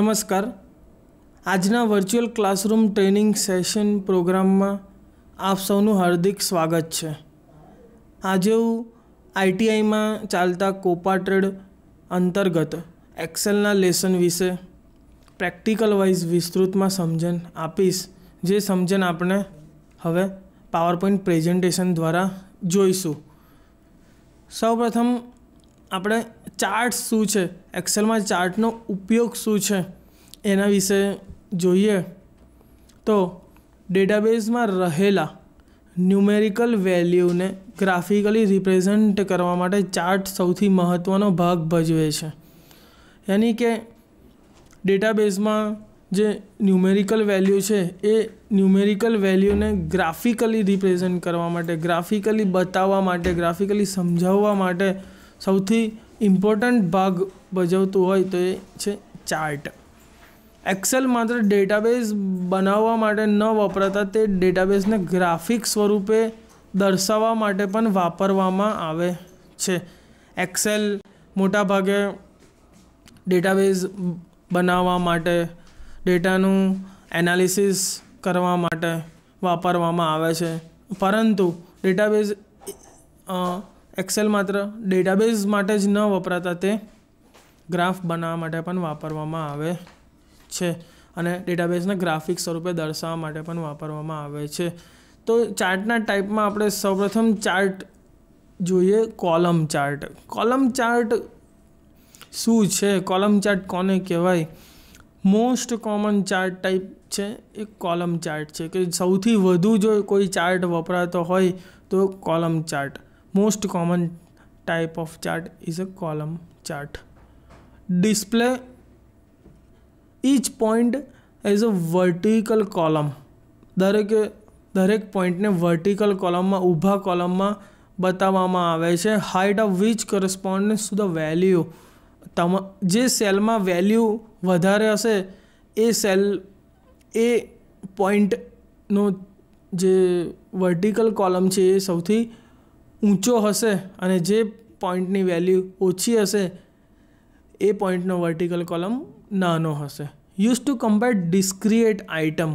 નમસ્કાર આજના virtual classroom training session પ્રોગ્રામમાં આપ સૌનું હાર્દિક સ્વાગત છે આજે હું આઈટીઆઈમાં ચાલતા કોપા અંતર્ગત એક્સેલના લેસન વિશે પ્રેક્ટિકલ વાઇઝ વિસ્તૃતમાં સમજણ આપીશ જે સમજણ આપણે હવે પાવર પ્રેઝન્ટેશન દ્વારા જોઈશું સૌપ્રથમ આપણે ચાર્ટ શું છે એક્સેલમાં ચાર્ટનો ઉપયોગ શું છે એના વિશે જોઈએ તો ડેટાબેઝમાં રહેલા ન્યુમેરિકલ વેલ્યુને ગ્રાફિકલી રિપ્રેઝન્ટ કરવા માટે ચાર્ટ સૌથી મહત્ત્વનો ભાગ ભજવે છે યાની કે ડેટાબેઝમાં જે ન્યુમેરિકલ વેલ્યુ છે એ ન્યુમેરિકલ વેલ્યુને ગ્રાફિકલી રિપ્રેઝન્ટ કરવા માટે ગ્રાફિકલી બતાવવા માટે ગ્રાફિકલી સમજાવવા માટે સૌથી ઇમ્પોર્ટન્ટ ભાગ ભજવતું હોય તો એ છે ચાર્ટ એક્સેલ માત્ર ડેટાબેઝ બનાવવા માટે ન વપરાતા તે ડેટાબેઝને ગ્રાફિક સ્વરૂપે દર્શાવવા માટે પણ વાપરવામાં આવે છે એક્સેલ મોટાભાગે ડેટાબેઝ બનાવવા માટે ડેટાનું એનાલિસિસ કરવા માટે વાપરવામાં આવે છે પરંતુ ડેટાબેઝ એક્સેલ માત્ર ડેટાબેઝ માટે જ ન વપરાતા તે ગ્રાફ બનાવવા માટે પણ વાપરવામાં આવે છે અને ડેટાબેઝને ગ્રાફિક સ્વરૂપે દર્શાવવા માટે પણ વાપરવામાં આવે છે તો ચાર્ટના ટાઈપમાં આપણે સૌપ્રથમ ચાર્ટ જોઈએ કોલમ ચાર્ટ કોલમ ચાર્ટ શું છે કોલમ ચાર્ટ કોને કહેવાય મોસ્ટ કોમન ચાર્ટ ટાઈપ છે એ કોલમ ચાર્ટ છે કે સૌથી વધુ જો કોઈ ચાર્ટ વપરાતો હોય તો column chart most common type of chart is a column chart display each point as a vertical column દરેક દરેક પોઈન્ટને વર્ટિકલ કોલમમાં ઊભા કોલમમાં બતાવવામાં આવે છે height of which correspondence to the value તમ જે સેલમાં વેલ્યુ વધારે હશે એ સેલ એ પોઈન્ટનો જે વર્ટિકલ કોલમ છે એ સૌથી ઊંચો હશે અને જે પોઈન્ટની વેલ્યુ ઓછી હશે એ પોઈન્ટનો વર્ટિકલ કોલમ નાનો હશે use to compare discrete item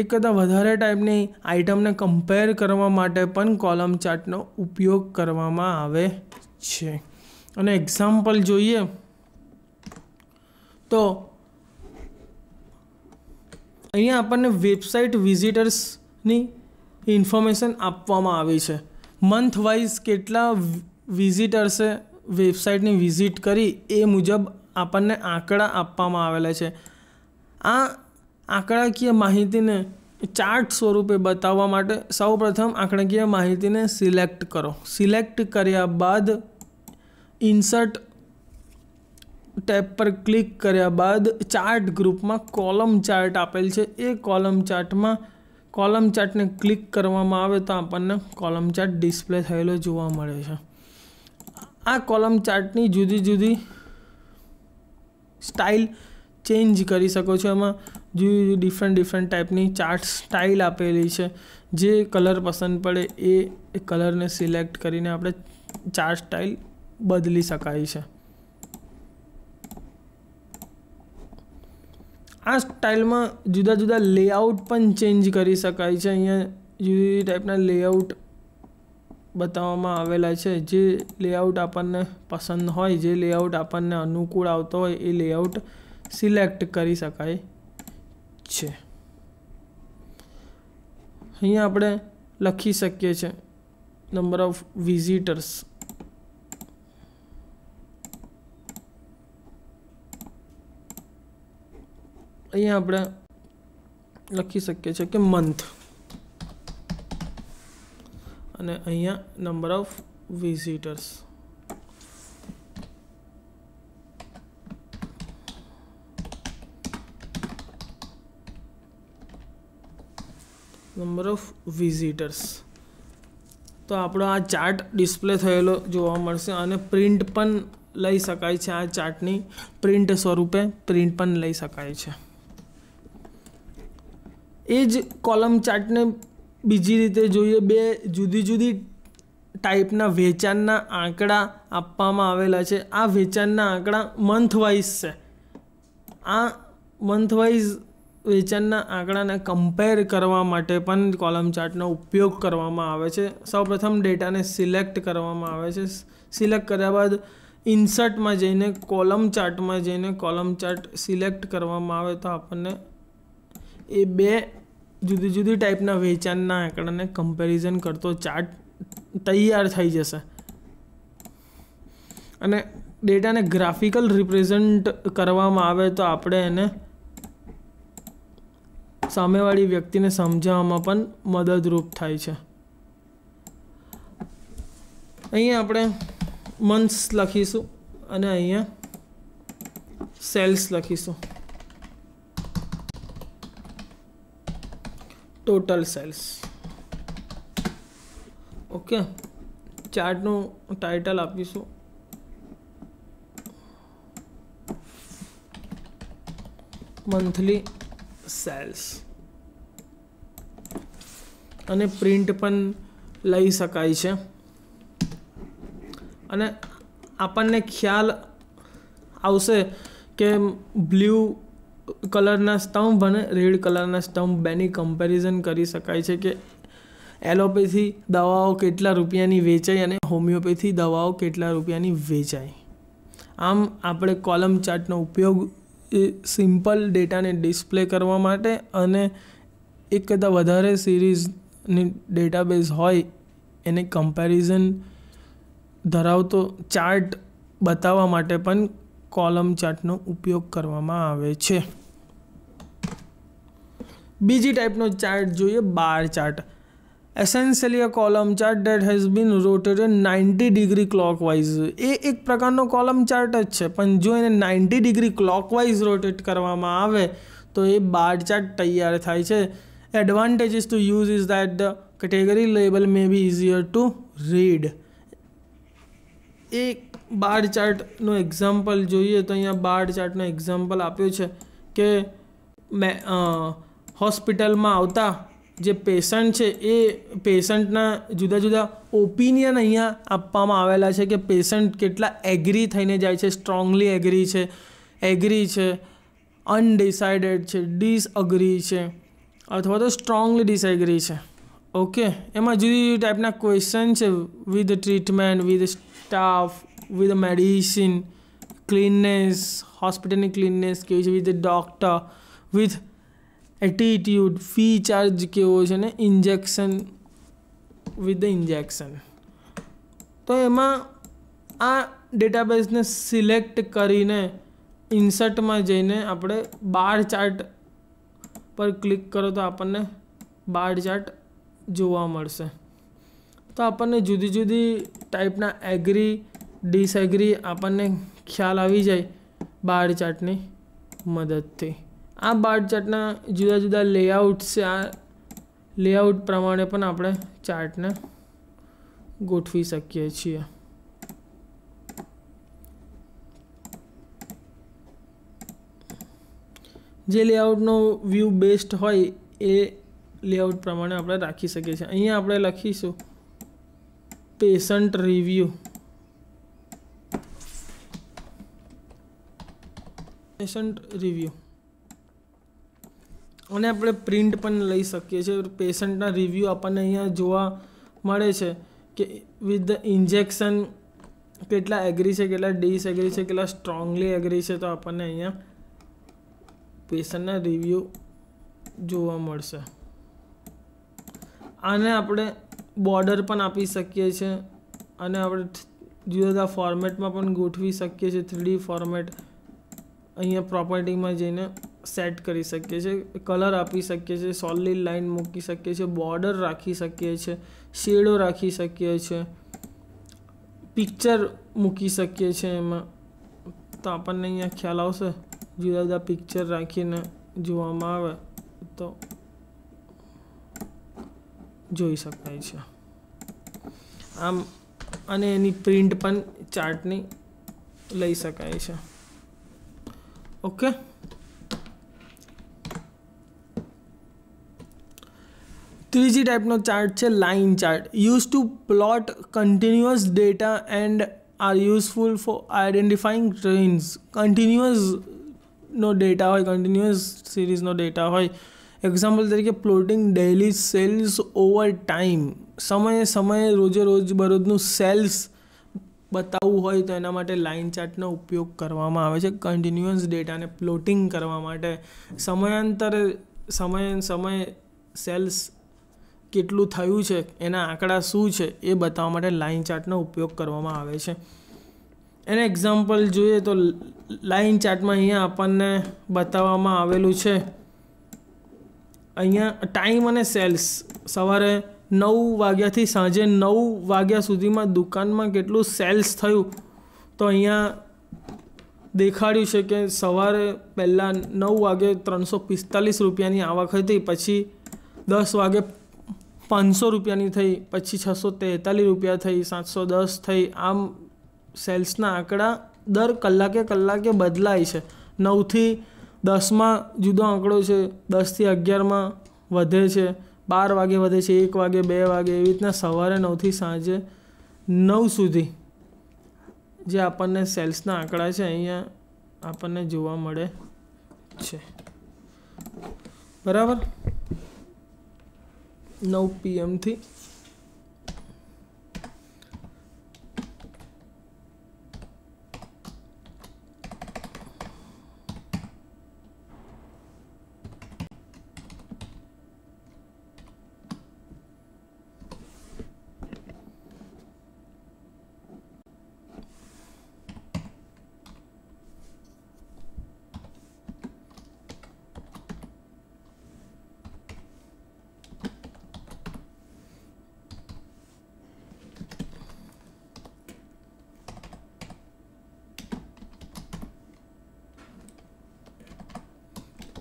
એક કરતાં વધારે ટાઈપની આઇટમને કમ્પેર કરવા માટે પણ કોલમ ચાર્ટનો ઉપયોગ કરવામાં આવે છે અને એક્ઝામ્પલ જોઈએ તો અહીંયા આપણને વેબસાઇટ વિઝિટર્સની ઇન્ફોર્મેશન આપવામાં આવી છે મંથ વાઇઝ કેટલા વિઝિટર્સે વેબસાઇટની વિઝિટ કરી એ મુજબ આપણને આંકડા આપવામાં આવેલા છે આ આંકડાકીય માહિતીને ચાર્ટ સ્વરૂપે બતાવવા માટે સૌપ્રથમ આંકડાકીય માહિતીને સિલેક્ટ કરો સિલેક્ટ કર્યા બાદ ઇન્સર્ટ ટેબ પર ક્લિક કર્યા બાદ ચાર્ટ ગ્રુપમાં કોલમ ચાર્ટ આપેલ છે એ કોલમ ચાર્ટમાં કોલમ ચાર્ટને ક્લિક કરવામાં આવે તો આપણને કોલમ ચાર્ટ ડિસ્પ્લે થયેલો જોવા મળે છે આ કોલમ ચાર્ટની જુદી જુદી સ્ટાઇલ ચેન્જ કરી શકો છો એમાં જુદી જુદી ડિફરન્ટ ડિફરન્ટ ટાઈપની ચાર્ટ સ્ટાઇલ આપેલી છે જે કલર પસંદ પડે એ કલરને સિલેક્ટ કરીને આપણે ચાર્ટ સ્ટાઇલ બદલી શકાય છે આ સ્ટાઇલમાં જુદા જુદા લેઆઉટ પણ ચેન્જ કરી શકાય છે અહીંયા જુદી જુદી ટાઈપના લેઆઉટ બતાવવામાં આવેલા છે જે લેઆઉટ આપણને પસંદ હોય જે લેઆઉટ આપણને અનુકૂળ આવતો હોય એ લેઆઉટ સિલેક્ટ કરી શકાય છે અહીંયા આપણે લખી શકીએ છીએ નંબર ઓફ વિઝિટર્સ અહીંયા આપણે લખી શકીએ છીએ કે મંથ અને અહીંયા number of visitors number of visitors તો આપણો આ ચાર્ટ ડિસ્પ્લે થયેલો જોવા મળશે અને પ્રિન્ટ પણ લઈ શકાય છે આ ચાર્ટની પ્રિન્ટ સ્વરૂપે પ્રિન્ટ પણ લઈ શકાય છે એ જ કોલમ ચાર્ટને બીજી રીતે જોઈએ બે જુદી જુદી ટાઈપના વેચાણના આંકડા આપવામાં આવેલા છે આ વેચાણના આંકડા મંથવાઇઝ છે આ મંથવાઇઝ વેચાણના આંકડાને કમ્પેર કરવા માટે પણ કોલમ ચાર્ટનો ઉપયોગ કરવામાં આવે છે સૌપ્રથમ ડેટાને સિલેક્ટ કરવામાં આવે છે સિલેક્ટ કર્યા બાદ ઇન્સર્ટમાં જઈને કોલમ ચાર્ટમાં જઈને કોલમ ચાર્ટ સિલેક્ટ કરવામાં આવે તો આપણને એ બે જુદી જુદી ટાઈપના વેચાણના આંકડાને કમ્પેરિઝન કરતો ચાર્ટ તૈયાર થઈ જશે અને ડેટાને ગ્રાફિકલ રિપ્રેઝન્ટ કરવામાં આવે તો આપણે એને સામેવાળી વ્યક્તિને સમજાવવામાં પણ મદદરૂપ થાય છે અહીં આપણે મંથ્સ લખીશું અને અહીંયા સેલ્સ લખીશું ટોટલ સેલ્સ ઓકે ચાર્ટનું ટાઇટલ આપીશું મંથલી સેલ્સ અને પ્રિન્ટ પણ લઈ શકાય છે અને આપણને ખ્યાલ આવશે કે બ્લ્યુ કલરના સ્તંભ અને રેડ કલરના સ્તંભ બેની કમ્પેરિઝન કરી શકાય છે કે એલોપેથી દવાઓ કેટલા રૂપિયાની વેચાય અને હોમિયોપેથી દવાઓ કેટલા રૂપિયાની વેચાય આમ આપણે કોલમ ચાર્ટનો ઉપયોગ એ સિમ્પલ ડેટાને ડિસ્પ્લે કરવા માટે અને એક કરતાં વધારે સિરીઝની ડેટાબેઝ હોય એને કમ્પેરિઝન ધરાવતો ચાર્ટ બતાવવા માટે પણ કોલમ ચાર્ટનો ઉપયોગ કરવામાં આવે છે બીજી ટાઈપનો ચાર્ટ જોઈએ bar chart essentially a column chart that has been rotated ninety degree clockwise એ એક પ્રકારનો કોલમ ચાર્ટ જ છે પણ જો એને નાઇન્ટી ડિગ્રી ક્લોકવાઇઝ રોટેટ કરવામાં આવે તો એ બાર ચાર્ટ તૈયાર થાય છે advantages to use is that the category label may be easier to read એ બાર ચાર્ટનું એક્ઝામ્પલ જોઈએ તો અહીંયા બાર ચાર્ટનું એક્ઝામ્પલ આપ્યું છે કે મે હોસ્પિટલમાં આવતા જે પેશન્ટ છે એ પેશન્ટના જુદા જુદા ઓપિનિયન અહીંયા આપવામાં આવેલા છે કે પેશન્ટ કેટલા એગ્રી થઈને જાય છે સ્ટ્રોંગલી એગ્રી છે એગ્રી છે અનડિસાઇડેડ છે ડિસઅગ્રી છે અથવા તો સ્ટ્રોંગલી ડિસએગ્રી છે ઓકે એમાં જુદી જુદી ટાઈપના ક્વેશ્ચન છે with treatment with staff with medicine cleanliness હોસ્પિટલની ક્લીનનેસ કેવી છે with doctor with attitude fee charge કેવો છે ને ઇન્જેક્શન વિથ ધ ઇન્જેક્શન તો એમાં આ ડેટાબેઝને સિલેક્ટ કરીને ઇન્સર્ટમાં જઈને આપણે બાર ચાર્ટ પર ક્લિક કરો તો આપણને બાર ચાર્ટ જોવા મળશે તો આપણને જુદી જુદી ટાઈપના એગ્રી ડિસએગ્રી આપણને ખ્યાલ આવી જાય બાર ચાર્ટની મદદથી આ બાર ચાર્ટના જુદા જુદા લેઆઉટ્સ છે આ લેઆઉટ પ્રમાણે પણ આપણે ચાર્ટને ગોઠવી શકીએ છીએ જે લેઆઉટનો વ્યૂ બેસ્ટ હોય એ લેઆઉટ પ્રમાણે આપણે રાખી શકીએ છીએ અહીંયા આપણે લખીશું પેશન્ટ રિવ્યૂ પેશન્ટ રિવ્યૂ અને આપણે પ્રિન્ટ પણ લઈ શકીએ છીએ પેશન્ટના રિવ્યૂ આપણને અહીંયા જોવા મળે છે કે વિથ ધ ઇન્જેક્શન કેટલા એગ્રી છે કેટલા ડિસએગ્રી છે કેટલા સ્ટ્રોંગલી એગ્રી છે તો આપણને અહીંયા પેશન્ટના રિવ્યૂ જોવા મળશે આને આપણે બોર્ડર પણ આપી શકીએ છીએ અને આપણે જુદા જુદા ફોર્મેટમાં પણ ગોઠવી શકીએ છીએ થ્રીડી ફોર્મેટ અહીંયા પ્રોપર્ટીમાં જઈને સેટ કરી શકીએ છીએ કલર આપી શકીએ છીએ સોલિડ લાઇન મૂકી શકીએ છીએ બોર્ડર રાખી શકીએ છીએ શેડો રાખી શકીએ છીએ પિક્ચર મૂકી શકીએ છીએ એમાં તો આપણને અહીંયા ખ્યાલ આવશે જુદા જુદા પિક્ચર રાખીને જોવામાં આવે તો જોઈ શકાય છે આમ અને એની પ્રિન્ટ પણ ચાર્ટની લઈ શકાય છે ઓકે ત્રીજી ટાઈપનો ચાર્ટ છે line chart use to plot continuous data and are useful for identifying trends કન્ટિન્યુઅસનો ડેટા હોય કન્ટિન્યુઅસ સિરીઝનો ડેટા હોય એક્ઝામ્પલ તરીકે plotting daily sales over time સમયે સમયે રોજે રોજ બરોજનું સેલ્સ બતાવવું હોય તો એના માટે લાઇન ચાર્ટનો ઉપયોગ કરવામાં આવે છે કન્ટિન્યુઅસ ડેટાને પ્લોટિંગ કરવા માટે સમયાંતરે સમય સમયે સેલ્સ કેટલું થયું છે એના આંકડા શું છે એ બતાવવા માટે લાઇન ચાર્ટનો ઉપયોગ કરવામાં આવે છે એને એક્ઝામ્પલ જોઈએ તો લાઇન ચાર્ટમાં અહીંયા આપણને બતાવવામાં આવેલું છે અહીંયા ટાઈમ અને સેલ્સ સવારે નવ વાગ્યાથી સાંજે નવ વાગ્યા સુધીમાં દુકાનમાં કેટલું સેલ્સ થયું તો અહીંયા દેખાડ્યું છે કે સવારે પહેલાં નવ વાગે ત્રણસો પિસ્તાલીસ રૂપિયાની આવક હતી પછી દસ વાગે પાંચસો રૂપિયાની થઈ પછી છસો તેતાલીસ રૂપિયા થઈ સાતસો દસ થઈ આમ સેલ્સના આંકડા દર કલાકે કલાકે બદલાય છે નવથી દસમાં જુદો આંકડો છે દસથી અગિયારમાં વધે છે બાર વાગે વધે છે એક વાગે બે વાગે એવી રીતના સવારે નવથી સાંજે નવ સુધી જે આપણને સેલ્સના આંકડા છે અહીંયા આપણને જોવા મળે છે બરાબર નવ પીએમથી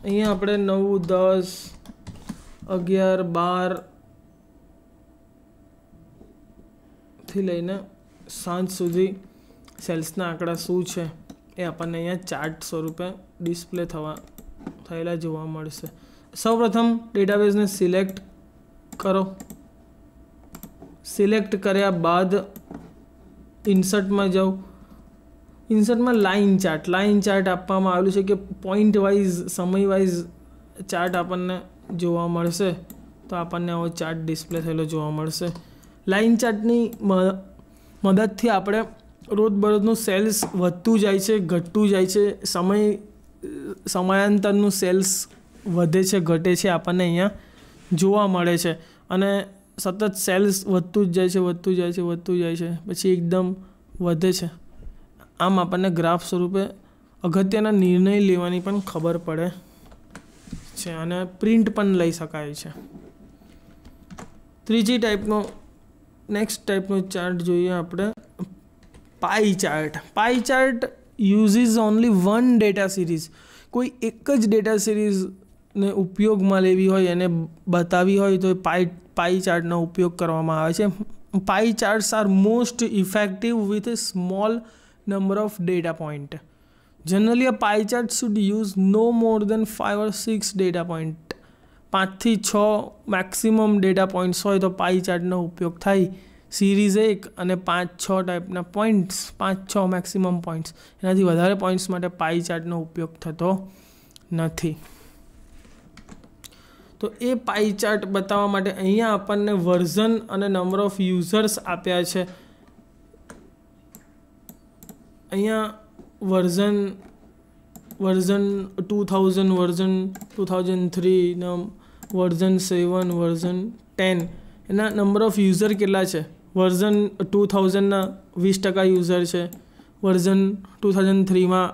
અહીંયા આપણે નવ દસ અગિયાર બાર થી લઈને સાંજ સુધી સેલ્સના આંકડા શું છે એ આપણને અહીંયા ચાર્ટ સ્વરૂપે ડિસ્પ્લે થવા થયેલા જોવા મળશે સૌપ્રથમ ડેટાબેઝને સિલેક્ટ કરો સિલેક્ટ કર્યા બાદ ઇન્સર્ટમાં જાઓ ઇન્સર્ટમાં લાઇન ચાર્ટ લાઇન ચાર્ટ આપવામાં આવેલું છે કે પોઈન્ટ વાઇઝ સમય વાઇઝ ચાર્ટ આપણને જોવા મળશે તો આપણને આવો ચાર્ટ ડિસ્પ્લે થયેલો જોવા મળશે લાઇન ચાર્ટની મદદથી આપણે રોજબરોજનું સેલ્સ વધતું જાય છે ઘટતું જાય છે સમય સમયાંતરનું સેલ્સ વધે છે ઘટે છે આપણને અહીંયા જોવા મળે છે અને સતત સેલ્સ વધતું જ જાય છે વધતું જાય છે વધતું જાય છે પછી એકદમ વધે છે આમ આપણને ગ્રાફ સ્વરૂપે અગત્યના નિર્ણય લેવાની પણ ખબર પડે છે અને પ્રિન્ટ પણ લઈ શકાય છે ત્રીજી ટાઈપનો નેક્સ્ટ ટાઈપનો ચાર્ટ જોઈએ આપણે pie chart pie chart uses only one data series કોઈ એક જ ડેટા સિરીઝ ઉપયોગમાં લેવી હોય એને બતાવી હોય તો એ પાઈ પાઈ ચાર્ટનો ઉપયોગ કરવામાં આવે છે pie charts are most effective with small number of data point. Generally a pie chart should use no more than 5 or 6 data point. પાંચથી છ મેક્સિમમ ડેટા પોઈન્ટ્સ હોય તો પાઈ ચાર્ટનો ઉપયોગ થાય સિરીઝ એક અને પાંચ છ ટાઈપના પોઈન્ટ્સ પાંચ છ મેક્સિમમ પોઈન્ટ્સ એનાથી વધારે પોઈન્ટ્સ માટે પાઈ ચાર્ટનો ઉપયોગ થતો નથી તો એ પાઈ ચાર્ટ બતાવવા માટે અહીંયા આપણને વર્ઝન અને નંબર ઓફ યુઝર્સ આપ્યા છે અહીંયા version version two thousand version two thousand three version seven version ten એના નંબર ઓફ યુઝર કેટલા છે વર્ઝન ટુ થાઉઝન્ડના વીસ ટકા યુઝર છે વર્ઝન ટુ થાઉઝન્ડ થ્રીમાં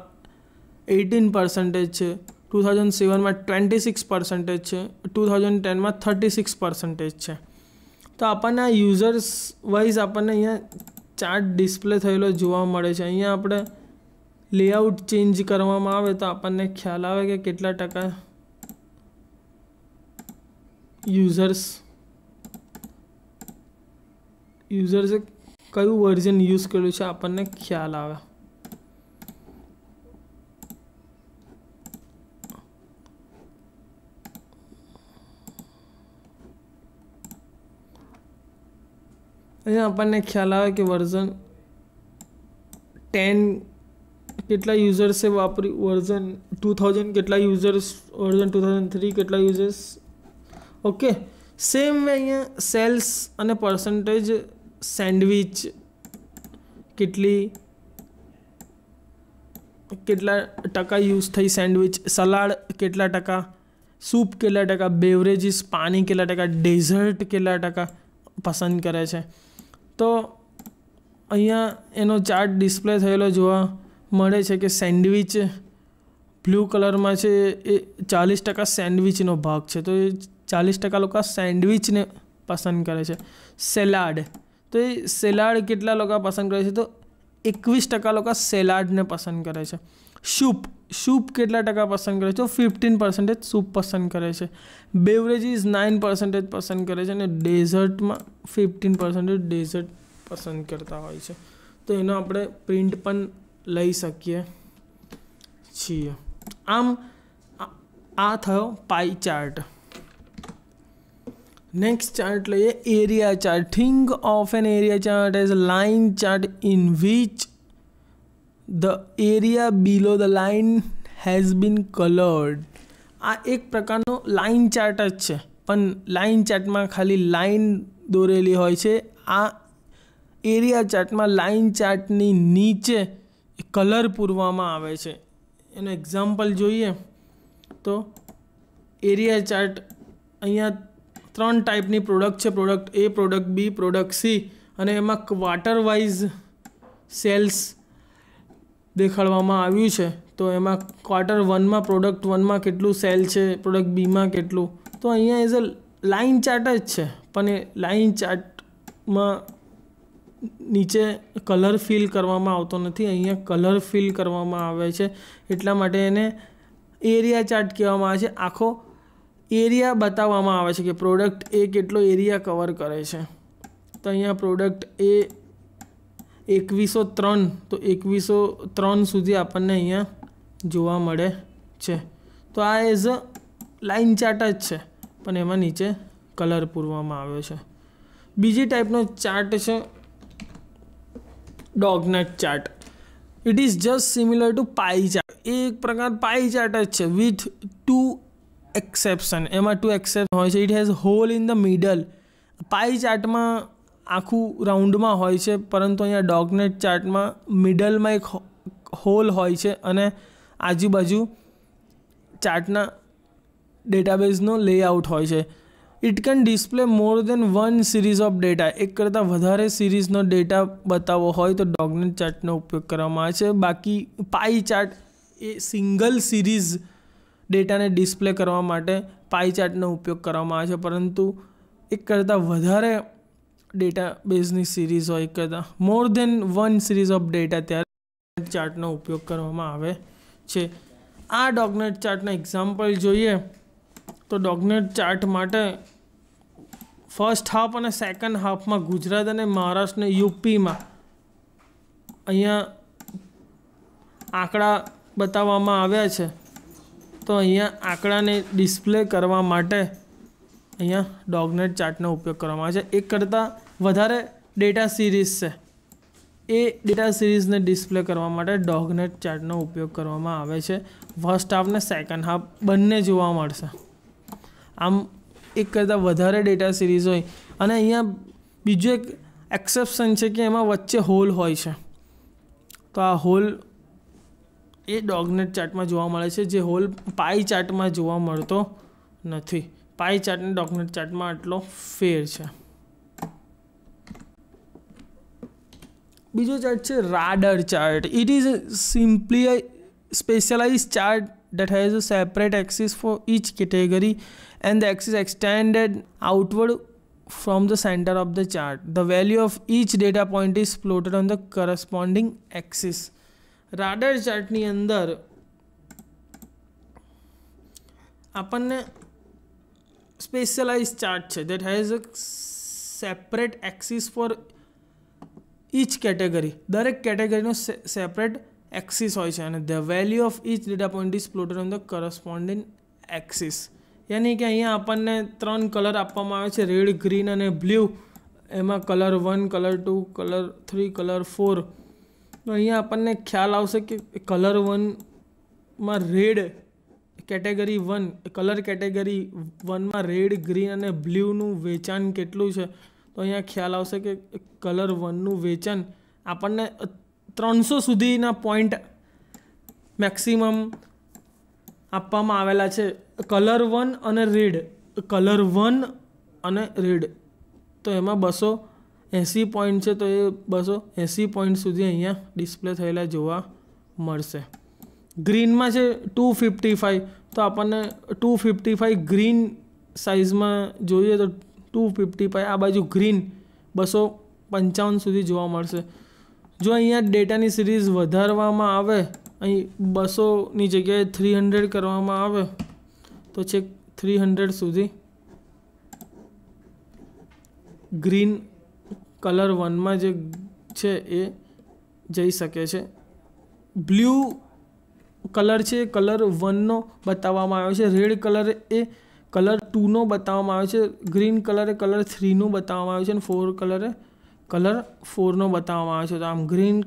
એઇટીન પર્સન્ટેજ છે ટુ થાઉઝન્ડ સેવનમાં ટ્વેન્ટી સિક્સ પર્સન્ટેજ છે ટુ થાઉઝન્ડ ટેનમાં થર્ટી સિક્સ પર્સન્ટેજ છે તો આપણને આ યુઝર્સ વાઇઝ આપણને અહીંયા ચાર્ટ ડિસ્પ્લે થયેલો જોવા મળે છે અહીંયા આપણે લેઆઉટ ચેન્જ કરવામાં આવે તો આપણને ખ્યાલ આવે કે કેટલા ટકા યુઝર્સ યુઝર્સે કયું વર્ઝન યુઝ કર્યું છે આપણને ખ્યાલ આવે અહીંયા આપણને ખ્યાલ આવે કે વર્ઝન ટેન કેટલા યુઝર્સે વાપરી વર્ઝન ટુ થાઉઝન્ડ કેટલા users version two thousand three કેટલા યુઝર્સ ઓકે સેમ વે અહીંયા સેલ્સ અને પર્સન્ટેજ સેન્ડવિચ કેટલી કેટલા ટકા યુઝ થઈ સેન્ડવિચ સલાડ કેટલા ટકા સૂપ કેટલા ટકા બેવરેજીસ પાણી કેટલા ટકા ડેઝર્ટ કેટલા ટકા પસંદ કરે છે તો અહીંયા એનો ચાર્ટ ડિસ્પ્લે થયેલો જોવા મળે છે કે સેન્ડવિચ બ્લુ કલરમાં છે એ ચાલીસ ટકા સેન્ડવિચનો ભાગ છે તો એ ચાલીસ ટકા લોકો સેન્ડવિચને પસંદ કરે છે સેલાડ તો એ સેલાડ કેટલા લોકો પસંદ કરે છે તો એકવીસ ટકા લોકો સેલાડને પસંદ કરે છે શૂપ શૂપ કેટલા ટકા પસંદ કરે છે તો ફિફ્ટીન પર્સન્ટેજ સૂપ પસંદ કરે છે બેવરેજીસ નાઇન પર્સન્ટેજ પસંદ કરે છે અને ડેઝર્ટમાં ફિફ્ટીન પર્સન્ટેજ ડેઝર્ટ પસંદ કરતા હોય છે તો એનો આપણે પ્રિન્ટ પણ લઈ શકીએ છીએ આમ આ થયો પાઈ ચાર્ટ નેક્સ્ટ ચાર્ટ લઈએ area chart think of an area chart as line chart in which the area below the line has been coloured આ એક પ્રકારનો લાઇન ચાર્ટ જ છે પણ લાઇન ચાર્ટમાં ખાલી લાઇન દોરેલી હોય છે આ એરિયા ચાર્ટમાં લાઇન ચાર્ટની નીચે કલર પૂરવામાં આવે છે એનું એક્ઝામ્પલ જોઈએ તો એરિયા ચાર્ટ અહીંયા ત્રણ ટાઈપની પ્રોડક્ટ છે product A product B product C અને એમાં ક્વાર્ટર વાઇઝ સેલ્સ દેખાડવામાં આવ્યું છે તો એમાં ક્વાર્ટર વનમાં પ્રોડક્ટ વનમાં કેટલું સેલ છે પ્રોડક્ટ બીમાં કેટલું તો અહીંયા એઝ અ લાઇન ચાર્ટ જ છે પણ એ લાઇન ચાર્ટમાં નીચે કલર ફિલ કરવામાં આવતો નથી અહીંયા કલર ફિલ કરવામાં આવે છે એટલા માટે એને એરિયા ચાર્ટ કહેવામાં આવે છે આખો એરિયા બતાવવામાં આવે છે કે પ્રોડક્ટ એ કેટલો એરિયા કવર કરે છે તો અહીંયા પ્રોડક્ટ એ એકવીસો ત્રણ તો એકવીસો ત્રણ સુધી આપણને અહીંયા જોવા મળે છે તો આ એઝ અ લાઇન ચાર્ટ જ છે પણ એમાં નીચે કલર પૂરવામાં આવ્યો છે બીજી ટાઈપનો ચાર્ટ છે doughnut chart it is just similar to pie chart એ એક પ્રકાર પાઈ ચાર્ટ જ છે વિથ ટુ એક્સેપ્શન એમાં ટુ એક્સેપ્શન હોય છે it has hole in the middle pie ચાર્ટમાં આખું રાઉન્ડમાં હોય છે પરંતુ અહીંયા ડોગનેટ ચાર્ટમાં મિડલમાં એક હોલ હોય છે અને આજુબાજુ ચાર્ટના ડેટાબેઝનો લેઆઉટ હોય છે it can display more than one series of data એક કરતાં વધારે સિરીઝનો ડેટા બતાવવો હોય તો ડોગનેટ ચાર્ટનો ઉપયોગ કરવામાં આવે છે બાકી પાઈ ચાર્ટ એ સિંગલ સિરીઝ ડેટાને ડિસ્પ્લે કરવા માટે પાઈ ચાર્ટનો ઉપયોગ કરવામાં આવે છે પરંતુ એક કરતાં વધારે ડેટા બેઝની સિરીઝ હોય કદાચ more than one series of data ત્યારે ચાર્ટનો ઉપયોગ કરવામાં આવે છે આ ડોગનેટ ચાર્ટના એક્ઝામ્પલ જોઈએ તો ડોગનેટ ચાર્ટ માટે ફર્સ્ટ હાફ અને સેકન્ડ હાફમાં ગુજરાત અને મહારાષ્ટ્ર યુપીમાં અહીંયા આંકડા બતાવવામાં આવ્યા છે તો અહીંયા આંકડાને ડિસ્પ્લે કરવા માટે અહીંયા ડોગનેટ ચાર્ટનો ઉપયોગ કરવામાં આવે છે એક કરતાં વધારે ડેટા સિરીઝ છે એ ડેટા સિરીઝને ડિસ્પ્લે કરવા માટે ડોગનેટ ચાર્ટનો ઉપયોગ કરવામાં આવે છે ફર્સ્ટ હાફ ને સેકન્ડ હાફ બંને જોવા મળશે આમ એક કરતાં વધારે ડેટા સિરીઝ હોય અને અહીંયા બીજું એક એક્સેપ્શન છે કે એમાં વચ્ચે હોલ હોય છે તો આ હોલ એ ડોગનેટ ચાર્ટમાં જોવા મળે છે જે હોલ પાઈ ચાર્ટમાં જોવા મળતો નથી પાઈ ચાર્ટને ડોગનેટ ચાર્ટમાં આટલો ફેર છે બીજો ચાર્ટ છે radar chart it is simply a specialise chart that has a separate axis for each category and the axis extended outward from the center of the chart. The value of each data point is plotted on the corresponding axis. Radar ચાર્ટની અંદર આપણને specialise chart છે that has a separate axis for each category દરેક કેટેગરીનો separate axis હોય છે અને the value of each data point is plotted on the corresponding axis યાની કે અહીંયા આપણને ત્રણ કલર આપવામાં આવે છે રેડ ગ્રીન અને બ્લુ એમાં colour one colour two colour three colour four તો અહીંયા આપણને ખ્યાલ આવશે કે કલર વનમાં red category one colour category વનમાં રેડ ગ્રીન અને બ્લ્યુનું વેચાણ કેટલું છે તો અહીંયા ખ્યાલ આવશે કે કલર વનનું વેચાણ આપણને ત્રણસો સુધીના પોઈન્ટ મેક્સિમમ આપવામાં આવેલા છે કલર વન અને રેડ કલર વન અને રેડ તો એમાં બસો એંસી પોઈન્ટ છે તો એ બસો એંસી પોઈન્ટ સુધી અહીંયા ડિસ્પ્લે થયેલા જોવા મળશે ગ્રીનમાં છે ટુ ફિફ્ટી ફાઈવ તો આપણને ટુ ફિફ્ટી ફાઈવ ગ્રીન સાઇઝમાં જોઈએ તો ટુ ફિફ્ટી પર આ બાજુ ગ્રીન બસો પંચાવન સુધી જોવા મળશે જો અહીંયા ડેટાની સિરીઝ વધારવામાં આવે અહીં બસોની જગ્યાએ થ્રી હંડ્રેડ કરવામાં આવે તો છેક થ્રી હંડ્રેડ સુધી ગ્રીન કલર વનમાં જે છે એ જઈ શકે છે બ્લુ કલર છે કલર વનનો બતાવવામાં આવ્યો છે રેડ કલર એ કલર ટુનો બતાવવામાં આવે છે ગ્રીન કલરે કલર થ્રીનો બતાવવામાં આવ્યો છે અને ફોર કલરે કલર ફોરનો બતાવવામાં આવ્યો છે તો આમ ગ્રીન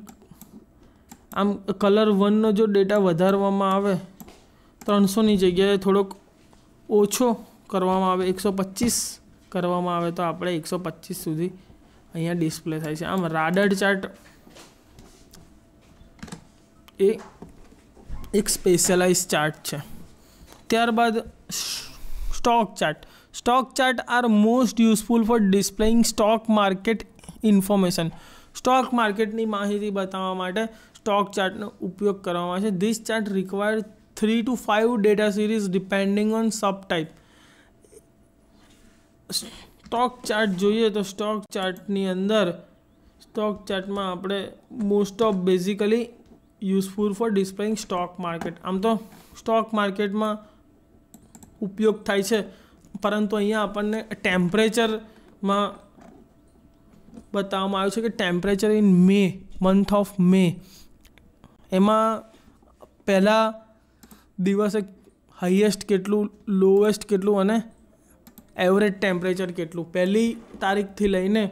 આમ કલર વનનો જો ડેટા વધારવામાં આવે ત્રણસોની જગ્યાએ થોડોક ઓછો કરવામાં આવે એકસો પચીસ કરવામાં આવે તો આપણે એકસો પચીસ સુધી અહીંયા ડિસ્પ્લે થાય છે આમ રાડર ચાર્ટ એ એક સ્પેશિયલાઇઝ ચાર્ટ છે ત્યારબાદ stock chart stock chart are most useful for displaying stock market information stock માર્કેટની માહિતી બતાવવા માટે સ્ટોક ચાર્ટનો ઉપયોગ કરવામાં આવે છે this chart require three to five data series depending on sub type stock chart જોઈએ તો સ્ટોક ચાર્ટની અંદર સ્ટોક ચાર્ટમાં આપણે most of basically useful for displaying stock market આમ તો સ્ટોક માર્કેટમાં ઉપયોગ થાય છે પરંતુ અહીંયા આપણને ટેમ્પરેચરમાં બતાવવામાં આવ્યું છે કે temperature in May month of May એમાં પહેલાં દિવસે હાઈએસ્ટ કેટલું લોએસ્ટ કેટલું અને એવરેજ ટેમ્પરેચર કેટલું પહેલી તારીખથી લઈને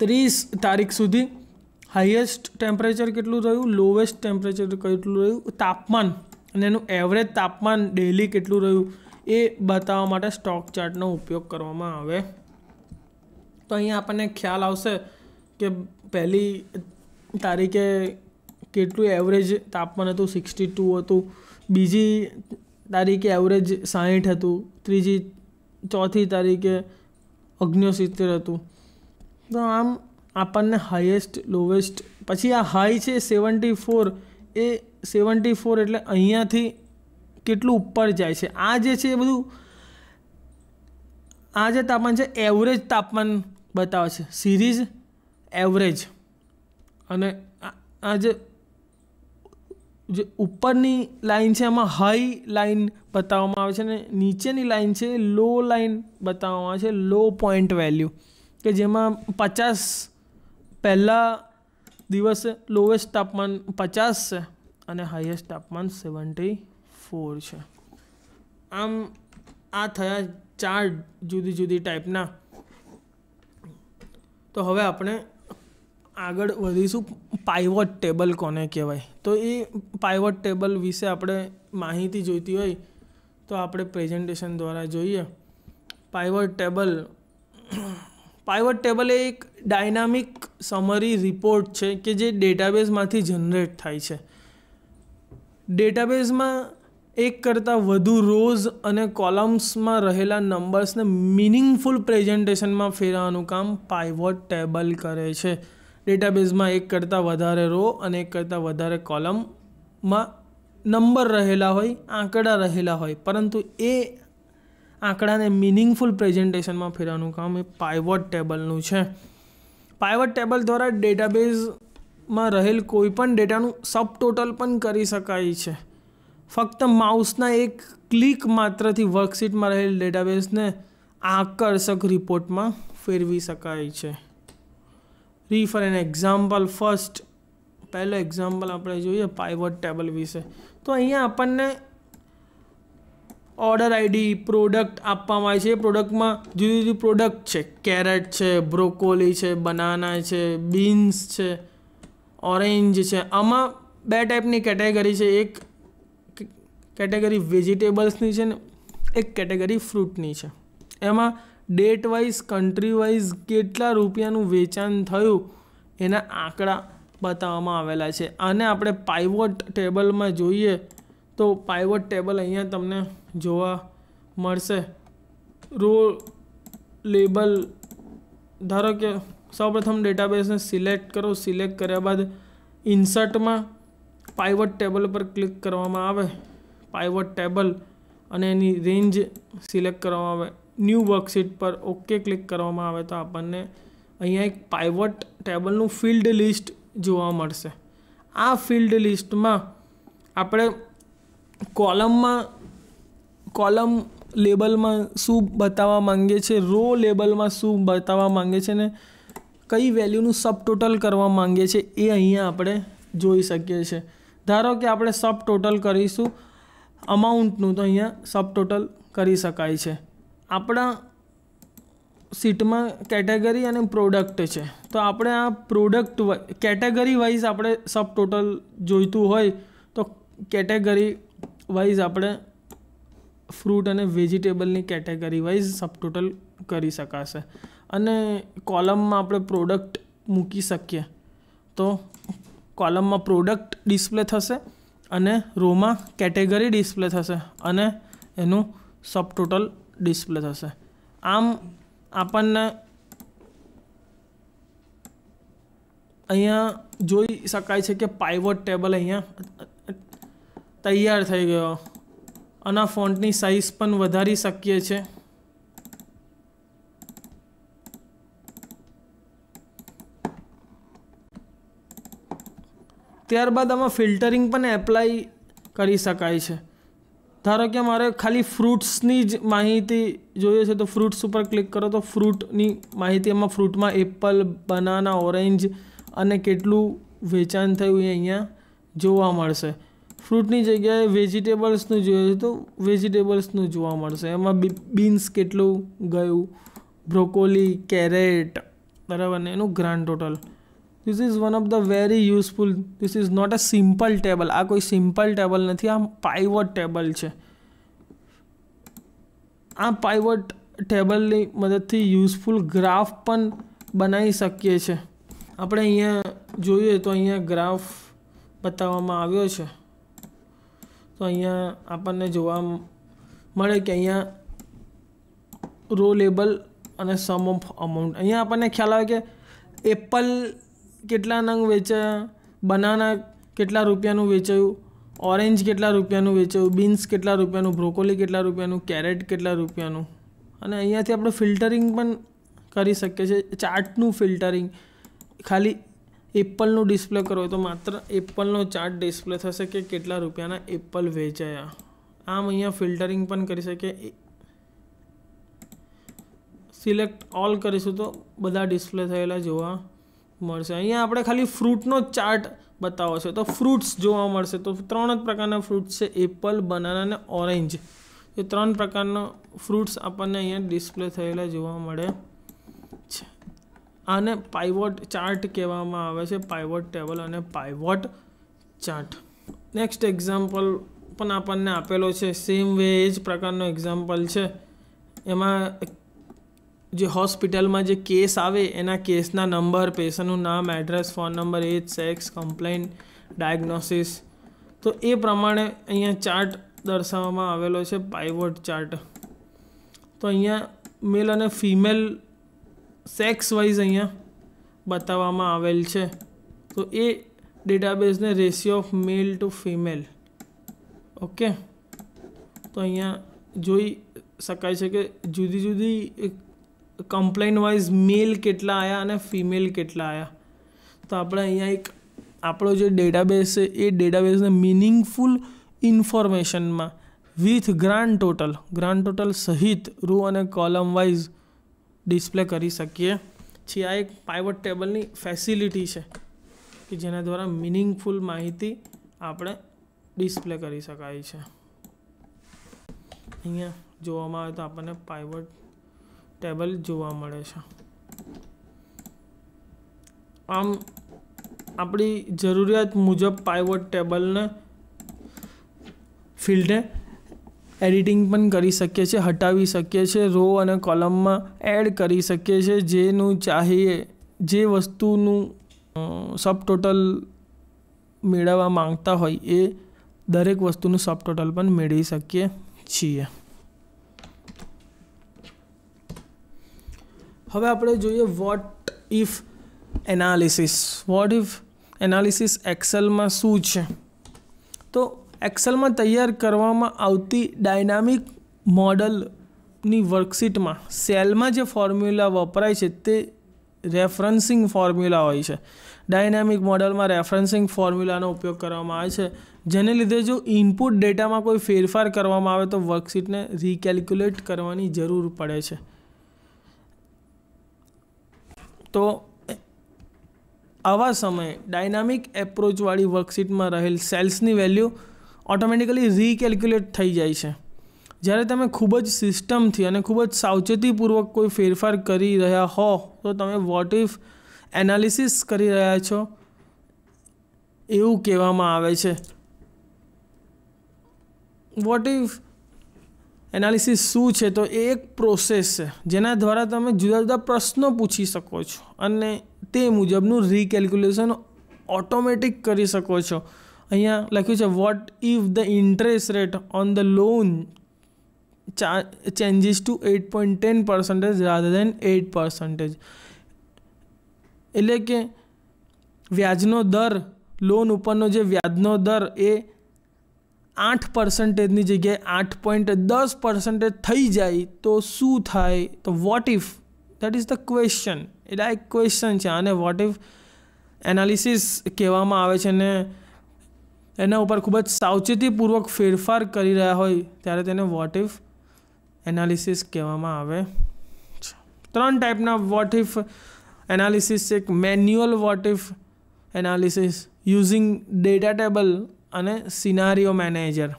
ત્રીસ તારીખ સુધી હાઈએસ્ટ ટેમ્પરેચર કેટલું રહ્યું લોએસ્ટ ટેમ્પરેચર કેટલું રહ્યું તાપમાન અને એનું એવરેજ તાપમાન ડેલી કેટલું રહ્યું એ બતાવવા માટે સ્ટોક ચાર્ટનો ઉપયોગ કરવામાં આવે તો અહીંયા આપણને ખ્યાલ આવશે કે પહેલી તારીખે કેટલું એવરેજ તાપમાન હતું સિક્સટી ટુ હતું બીજી તારીખે એવરેજ સાહીઠ હતું ત્રીજી ચોથી તારીખે ઓગણસિત્તેર હતું તો આમ આપણને હાઈએસ્ટ લોવેસ્ટ પછી આ હાઈ છે સેવન્ટી ફોર એ સેવન્ટી ફોર એટલે અહીંયાથી કેટલું ઉપર જાય છે આ જે છે એ બધું આ જે તાપમાન છે એવરેજ તાપમાન બતાવે છે સિરીઝ એવરેજ અને આ જે જે ઉપરની લાઇન છે એમાં હાઈ લાઇન બતાવવામાં આવે છે અને નીચેની લાઇન છે લો લાઇન બતાવવામાં આવે છે લો પોઈન્ટ વેલ્યુ કે જેમાં પચાસ પહેલાં દિવસે લોએસ્ટ તાપમાન પચાસ છે અને હાઈએસ્ટ તાપમાન સેવન્ટી ફોર છે આમ આ થયા ચાર જુદી જુદી ટાઈપના તો હવે આપણે આગળ વધીશું પાઇવોટ ટેબલ કોને કહેવાય તો એ પાઇવોટ ટેબલ વિશે આપણે માહિતી જોઈતી હોય તો આપણે પ્રેઝન્ટેશન દ્વારા જોઈએ પાઇવટ ટેબલ પાઇવોટ ટેબલ એ એક ડાયનામિક સમરી રિપોર્ટ છે કે જે ડેટાબેઝમાંથી જનરેટ થાય છે ડેટાબેઝમાં એક કરતાં વધુ રોઝ અને કોલમ્સમાં રહેલા નંબર્સને મિનિંગફુલ પ્રેઝન્ટેશનમાં ફેરવાનું કામ પાઇવોટ ટેબલ કરે છે ડેટાબેઝમાં એક કરતાં વધારે રો અને એક કરતાં વધારે કોલમમાં નંબર રહેલા હોય આંકડા રહેલા હોય પરંતુ એ આંકડાને મિનિંગફુલ પ્રેઝન્ટેશનમાં ફેરવાનું કામ એ પાઇવોટ ટેબલનું છે પાઇવોટ ટેબલ દ્વારા ડેટાબેઝ માં રહેલ કોઈપણ ડેટાનું સબ ટોટલ પણ કરી શકાય છે ફક્ત માઉસના એક ક્લિક માત્રથી વર્કશીટમાં રહેલ ડેટાબેઝને આકર્ષક રિપોર્ટમાં ફેરવી શકાય છે રીફર એન એક્ઝામ્પલ ફર્સ્ટ પહેલો એક્ઝામ્પલ આપણે જોઈએ પાઇવટ ટેબલ વિશે તો અહીંયા આપણને ઓર્ડર આઈડી પ્રોડક્ટ આપવામાં આવે છે એ પ્રોડક્ટમાં જુદી જુદી પ્રોડક્ટ છે કેરેટ છે બ્રોકોલી છે બનાના છે બીન્સ છે ઓરેન્જ છે આમાં બે ટાઈપની કેટેગરી છે એક કેટેગરી વેજીટેબલ્સની છે ને એક કેટેગરી ફ્રૂટની છે એમાં ડેટ વાઇઝ કન્ટ્રી વાઇઝ કેટલા રૂપિયાનું વેચાણ થયું એના આંકડા બતાવવામાં આવેલા છે આને આપણે પાઇવોટ ટેબલમાં જોઈએ તો પાઇવોટ ટેબલ અહીંયા તમને જોવા મળશે રો લેબલ ધારો કે સૌપ્રથમ ડેટાબેઝને સિલેક્ટ કરો સિલેક્ટ કર્યા બાદ ઇન્સર્ટમાં પાઇવટ ટેબલ પર ક્લિક કરવામાં આવે પાઇવટ ટેબલ અને એની રેન્જ સિલેક્ટ કરવામાં આવે ન્યૂ વર્કશીટ પર ઓકે ક્લિક કરવામાં આવે તો આપણને અહીંયા એક પાઇવટ ટેબલનું ફિલ્ડ લિસ્ટ જોવા મળશે આ ફિલ્ડ લિસ્ટમાં આપણે કોલમમાં કોલમ લેબલમાં શું બતાવવા માંગીએ છીએ રો લેબલમાં શું બતાવવા માંગીએ છીએ ને કઈ વેલ્યુનું સબ ટોટલ કરવા માંગીએ છીએ એ અહીંયા આપણે જોઈ શકીએ છીએ ધારો કે આપણે સબ ટોટલ કરીશું અમાઉન્ટનું તો અહીંયા સબ ટોટલ કરી શકાય છે આપણા સીટમાં કેટેગરી અને પ્રોડક્ટ છે તો આપણે આ પ્રોડક્ટ કેટેગરી વાઇઝ આપણે સબ ટોટલ જોઈતું હોય તો કેટેગરી વાઇઝ આપણે ફ્રૂટ અને વેજીટેબલની કેટેગરી વાઇઝ સબ ટોટલ કરી શકાશે અને કોલમમાં આપણે પ્રોડક્ટ મૂકી શકીએ તો કોલમમાં પ્રોડક્ટ ડિસ્પ્લે થશે અને રોમાં કેટેગરી ડિસ્પ્લે થશે અને એનું સબ ટોટલ ડિસ્પ્લે થશે આમ આપણને અહીંયા જોઈ શકાય છે કે પાઇવોટ ટેબલ અહીંયા તૈયાર થઈ ગયો અને ફોન્ટની સાઇઝ પણ વધારી શકીએ છીએ ત્યારબાદ આમાં ફિલ્ટરિંગ પણ એપ્લાય કરી શકાય છે ધારો કે મારે ખાલી ફ્રૂટ્સની જ માહિતી જોઈએ છે તો ફ્રૂટ્સ ઉપર ક્લિક કરો તો ફ્રૂટની માહિતી એમાં ફ્રૂટમાં એપલ બનાના ઓરેન્જ અને કેટલું વેચાણ થયું એ અહીંયા જોવા મળશે ફ્રૂટની જગ્યાએ વેજીટેબલ્સનું જોઈએ છે તો વેજીટેબલ્સનું જોવા મળશે એમાં બીન્સ કેટલું ગયું બ્રોકોલી કેરેટ બરાબર ને એનું grand total this is one of the very useful this is not a simple table આ કોઈ સિમ્પલ ટેબલ નથી આ પાઇવટ ટેબલ છે આ પાઇવટ ટેબલની મદદથી યુઝફુલ ગ્રાફ પણ બનાવી શકીએ છીએ આપણે અહીંયા જોઈએ તો અહીંયા ગ્રાફ બતાવવામાં આવ્યો છે તો અહીંયા આપણને જોવા મળે કે અહીંયા રો લેબલ અને સમ ઓફ અમાઉન્ટ અહીંયા આપણને ખ્યાલ આવે કે એપલ કેટલા નંગ વેચ્યા બનાના કેટલા રૂપિયાનું વેચાયું ઓરેન્જ કેટલા રૂપિયાનું વેચાયું બીન્સ કેટલા રૂપિયાનું બ્રોકોલી કેટલા રૂપિયાનું કેરેટ કેટલા રૂપિયાનું અને અહીંયાથી આપણે ફિલ્ટરિંગ પણ કરી શકીએ છીએ ચાર્ટનું ફિલ્ટરિંગ ખાલી એપલનું ડિસ્પ્લે કરો તો માત્ર એપલનો ચાર્ટ ડિસ્પ્લે થશે કે કેટલા રૂપિયાના એપલ વેચાયા આમ અહીંયા ફિલ્ટરિંગ પણ કરી શકીએ સિલેક્ટ ઓલ કરીશું તો બધા ડિસ્પ્લે થયેલા જોવા મળશે અહીંયા આપણે ખાલી ફ્રૂટનો ચાર્ટ બતાવો છે તો ફ્રૂટ્સ જોવા મળશે તો ત્રણ જ પ્રકારના ફ્રૂટ્સ છે એપલ બનાના અને ઓરેન્જ એ ત્રણ પ્રકારના ફ્રૂટ્સ આપણને અહીંયા ડિસ્પ્લે થયેલા જોવા મળે છે આને પાઇવોટ ચાર્ટ કહેવામાં આવે છે પાઇવોટ ટેબલ અને પાઇવોટ ચાર્ટ નેક્સ્ટ એક્ઝામ્પલ પણ આપણને આપેલો છે સેમ વે એ જ પ્રકારનો એક્ઝામ્પલ છે એમાં જે હોસ્પિટલમાં જે કેસ આવે એના કેસના નંબર પેશન્ટનું નામ address phone number age sex complaint diagnosis તો એ પ્રમાણે અહીંયા ચાર્ટ દર્શાવવામાં આવેલો છે પાઇવોટ ચાર્ટ તો અહીંયા મેલ અને ફિમેલ સેક્સ વાઇઝ અહીંયા બતાવવામાં આવેલ છે તો એ ડેટાબેઝને ratio of male to female okay તો અહીંયા જોઈ શકાય છે કે જુદી જુદી કમ્પ્લેન વાઇઝ મેલ કેટલા આવ્યા અને ફિમેલ કેટલા આવ્યા તો આપણે અહીંયા એક આપણો જે ડેટાબેઝ છે એ ડેટાબેઝને મિનિંગફુલ ઇન્ફોર્મેશનમાં with grand total grand total સહિત રૂ અને કોલમ વાઇઝ ડિસ્પ્લે કરી શકીએ છીએ આ એક પાઇવટ ટેબલની ફેસિલિટી છે કે જેના દ્વારા મિનિંગફુલ માહિતી આપણે ડિસ્પ્લે કરી શકાય છે અહીંયા જોવામાં આવે તો આપણને પાઇવટ ટેબલ જોવા મળે છે આમ આપણી જરૂરિયાત મુજબ પાઇવોટ ટેબલને ફિલ્ડને એડિટિંગ પણ કરી શકીએ છીએ હટાવી શકીએ છીએ રો અને કોલમમાં એડ કરી શકીએ છીએ જેનું ચાહીએ જે વસ્તુનું સબ ટોટલ મેળવવા માંગતા હોય એ દરેક વસ્તુનું સબ ટોટલ પણ મેળવી શકીએ છીએ હવે આપણે જોઈએ what if analysis what if analysis એક્સેલમાં શું છે તો એક્સેલમાં તૈયાર કરવામાં આવતી ડાયનામિક મોડલની વર્કશીટમાં સેલમાં જે ફોર્મ્યુલા વપરાય છે તે રેફરન્સિંગ ફોર્મ્યુલા હોય છે ડાયનામિક મોડલમાં રેફરન્સિંગ ફોર્મ્યુલાનો ઉપયોગ કરવામાં આવે છે જેને લીધે જો ઇનપુટ ડેટામાં કોઈ ફેરફાર કરવામાં આવે તો વર્કશીટને રીકેલ્ક્યુલેટ કરવાની જરૂર પડે છે તો આવા સમયે ડાયનામિક એપ્રોચવાળી વર્કશીટમાં રહેલ સેલ્સની વેલ્યુ ઓટોમેટિકલી રીકેલ્ક્યુલેટ થઈ જાય છે જ્યારે તમે ખૂબ જ સિસ્ટમથી અને ખૂબ જ સાવચેતીપૂર્વક કોઈ ફેરફાર કરી રહ્યા હો તો તમે વોટ ઇફ એનાલિસિસ કરી રહ્યા છો એવું કહેવામાં આવે છે વોટ ઇફ એનાલિસિસ શું છે તો એ એક પ્રોસેસ છે જેના દ્વારા તમે જુદા જુદા પ્રશ્નો પૂછી શકો છો અને તે મુજબનું રીકેલ્ક્યુલેશન ઓટોમેટિક કરી શકો છો અહીંયા લખ્યું છે what if the interest rate on the loan ચા changes to eight point ten percentage rather than eight percentage એટલે કે વ્યાજનો દર લોન ઉપરનો જે વ્યાજનો દર એ આઠ પર્સન્ટેજની જગ્યાએ આઠ પોઈન્ટ દસ પર્સન્ટેજ થઈ જાય તો શું થાય તો what if that is the question એટલે આ એક ક્વેશ્ચન છે આને વોટ ઇફ એનાલિસિસ કહેવામાં આવે છે ને એના ઉપર ખૂબ જ સાવચેતીપૂર્વક ફેરફાર કરી રહ્યા હોય ત્યારે તેને વોટ ઇફ એનાલિસિસ કહેવામાં આવે ત્રણ ટાઈપના વોટ ઇફ એનાલિસિસ એક manual what if analysis using data table અને સિનારીઓ મેનેજર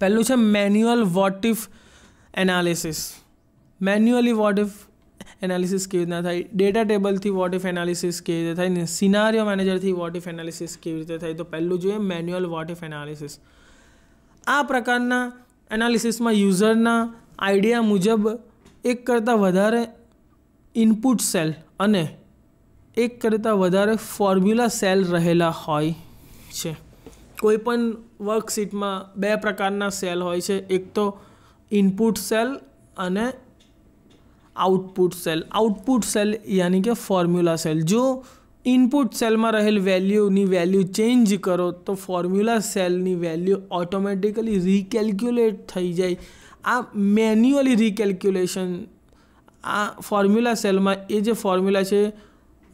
પહેલું છે manual what if analysis manually what if analysis કેવી રીતના થાય ડેટા ટેબલથી વોટ ઇફ એનાલિસિસ કેવી રીતે થાય ને સિનારીઓ મેનેજરથી વોટ ઇફ એનાલિસિસ કેવી રીતે થાય તો પહેલું જોઈએ મેન્યુઅલ વોટ ઇફ એનાલિસિસ આ પ્રકારના એનાલિસિસમાં યુઝરના આઈડિયા મુજબ એક કરતાં વધારે ઇનપુટ સેલ અને એક કરતાં વધારે ફોર્મ્યુલા સેલ રહેલા હોય છે કોઈ પણ વર્કશીટમાં બે પ્રકારના સેલ હોય છે એક તો ઇનપુટ સેલ અને આઉટપુટ સેલ આઉટપુટ સેલ યાની કે ફોર્મ્યુલા સેલ જો ઇનપુટ સેલમાં રહેલ વેલ્યુની વેલ્યુ ચેન્જ કરો તો ફોર્મ્યુલા સેલની વેલ્યુ ઓટોમેટિકલી રીકેલ્ક્યુલેટ થઈ જાય આ મેન્યુઅલી રીકેલ્ક્યુલેશન આ ફોર્મ્યુલા સેલમાં એ જે ફોર્મ્યુલા છે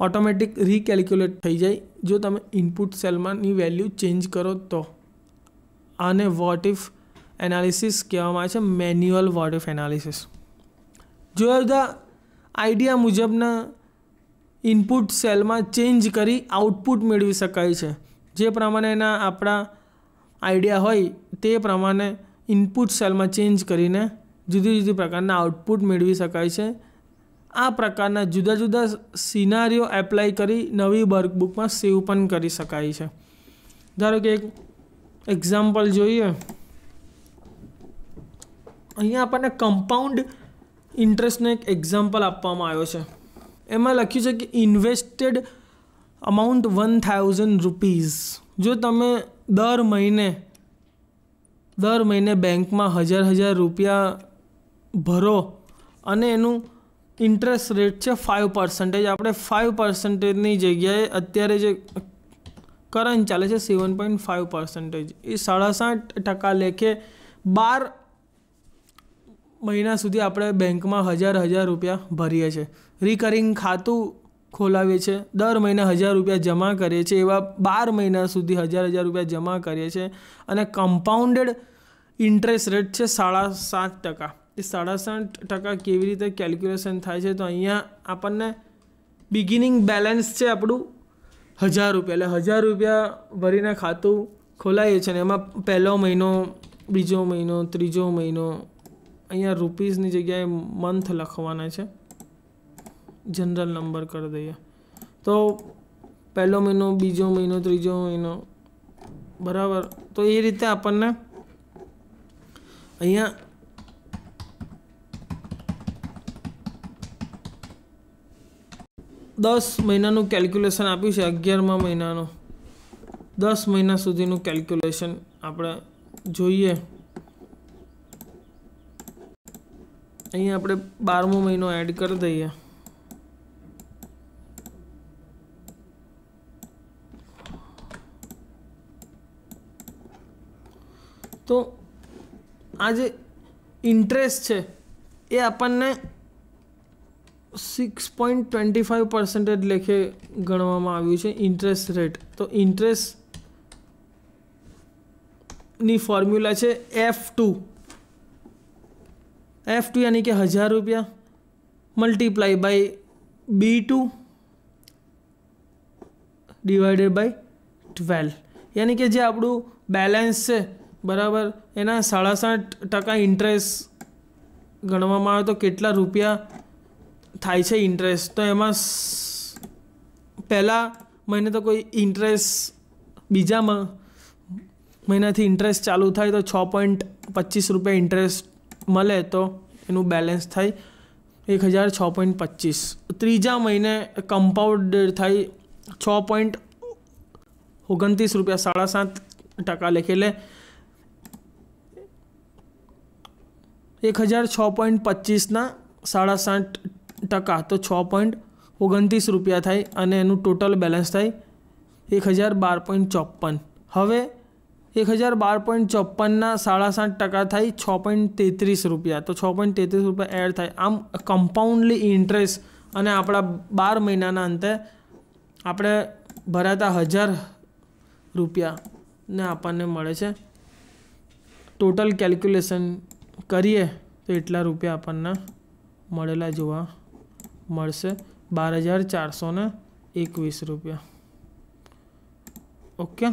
ઓટોમેટિક રીકેલ્ક્યુલેટ થઈ જાય જો તમે ઇનપુટ સેલમાંની વેલ્યુ ચેન્જ કરો તો આને વોટ ઇફ એનાલિસિસ કહેવામાં આવે છે મેન્યુઅલ વોટ ઇફ એનાલિસિસ જુદા જુદા આઈડિયા મુજબના ઇનપુટ સેલમાં ચેન્જ કરી આઉટપુટ મેળવી શકાય છે જે પ્રમાણેના આપણા આઈડિયા હોય તે પ્રમાણે ઇનપુટ સેલમાં ચેન્જ કરીને જુદી જુદી પ્રકારના આઉટપુટ મેળવી શકાય છે આ પ્રકારના જુદા જુદા સિનારીઓ એપ્લાય કરી નવી વર્કબુકમાં સેવ પણ કરી શકાય છે ધારો કે એક એક્ઝામ્પલ જોઈએ અહીંયા આપણને કમ્પાઉન્ડ ઇન્ટરેસ્ટનો એક એક્ઝામ્પલ આપવામાં આવ્યો છે એમાં લખ્યું છે કે invested amount one thousand rupees જો તમે દર મહિને દર મહિને બેંકમાં હજાર હજાર રૂપિયા ભરો અને એનું ઇન્ટરેસ્ટ રેટ છે ફાઇવ પર્સન્ટેજ આપણે ફાઇવ પર્સન્ટેજની જગ્યાએ અત્યારે જે કરંટ ચાલે છે સેવન પોઈન્ટ ફાઇવ પર્સન્ટેજ એ સાડા સાત ટકા લેખે બાર મહિના સુધી આપણે બેંકમાં હજાર હજાર રૂપિયા ભરીએ છીએ રિકરિંગ ખાતું ખોલાવીએ છીએ દર મહિને હજાર રૂપિયા જમા કરીએ છીએ એવા બાર મહિના સુધી હજાર હજાર રૂપિયા જમા કરીએ છીએ અને કમ્પાઉન્ડેડ ઇન્ટરેસ્ટ રેટ છે સાડા સાત ટકા એ સાડા સાડાસાઠ ટકા કેવી રીતે કેલ્ક્યુલેશન થાય છે તો અહીંયા આપણને બિગિનિંગ બેલેન્સ છે આપણું હજાર રૂપિયા એટલે હજાર રૂપિયા ભરીને ખાતું ખોલાઈએ છે ને એમાં પહેલો મહિનો બીજો મહિનો ત્રીજો મહિનો અહીંયા રૂપીસની જગ્યાએ મંથ લખવાના છે જનરલ નંબર કરી દઈએ તો પહેલો મહિનો બીજો મહિનો ત્રીજો મહિનો બરાબર તો એ રીતે આપણને અહીંયા દસ મહિનાનું કેલ્ક્યુલેશન આપ્યું છે અગિયારમા મહિનાનું દસ મહિના સુધીનું કેલ્ક્યુલેશન આપણે જોઈએ અહીંયા આપણે બારમો મહિનો એડ કરી દઈએ તો આ જે ઇન્ટરેસ્ટ છે એ આપણને six point twenty five percentage લેખે ગણવામાં આવ્યું છે ઇન્ટરેસ્ટ રેટ તો ઇન્ટરેસ્ટની ફોર્મ્યુલા છે એફ ટુ એફ ટુ યાની કે હજાર રૂપિયા multiply by B two divided by twelve યાની કે જે આપણું બેલેન્સ છે બરાબર એના સાડા સાત ટકા ઇન્ટરેસ્ટ ગણવામાં આવે તો કેટલા રૂપિયા થાય છે ઇન્ટરેસ્ટ તો એમાં પહેલાં મહિને તો કોઈ ઇન્ટરેસ્ટ બીજામાં મહિનાથી ઇન્ટરેસ્ટ ચાલુ થાય તો છ પોઈન્ટ પચીસ રૂપિયા ઇન્ટરેસ્ટ મળે તો એનું બેલેન્સ થાય એક હજાર છ પોઈન્ટ પચીસ ત્રીજા મહિને કમ્પાઉન્ડ થાય છ પોઈન્ટ ઓગણત્રીસ રૂપિયા સાડા સાત ટકા લેખે એટલે એક હજાર છ પોઈન્ટ પચીસના સાડા સાત ટકા તો છ પોઈન્ટ ઓગણત્રીસ રૂપિયા થાય અને એનું ટોટલ બેલેન્સ થાય એક હજાર બાર પોઈન્ટ ચોપન હવે એક હજાર બાર પોઈન્ટ ચોપનના સાડા સાત ટકા થાય છ પોઈન્ટ તેત્રીસ રૂપિયા તો છ પોઈન્ટ તેત્રીસ રૂપિયા એડ થાય આમ કમ્પાઉન્ડલી ઇન્ટરેસ્ટ અને આપણા બાર મહિનાના અંતે આપણે ભરાતા હજાર રૂપિયા ને આપણને મળે છે ટોટલ કેલ્ક્યુલેશન કરીએ તો એટલા રૂપિયા આપણને મળેલા જોવા મળશે બાર હજાર ચારસો એકવીસ રૂપિયા ઓકે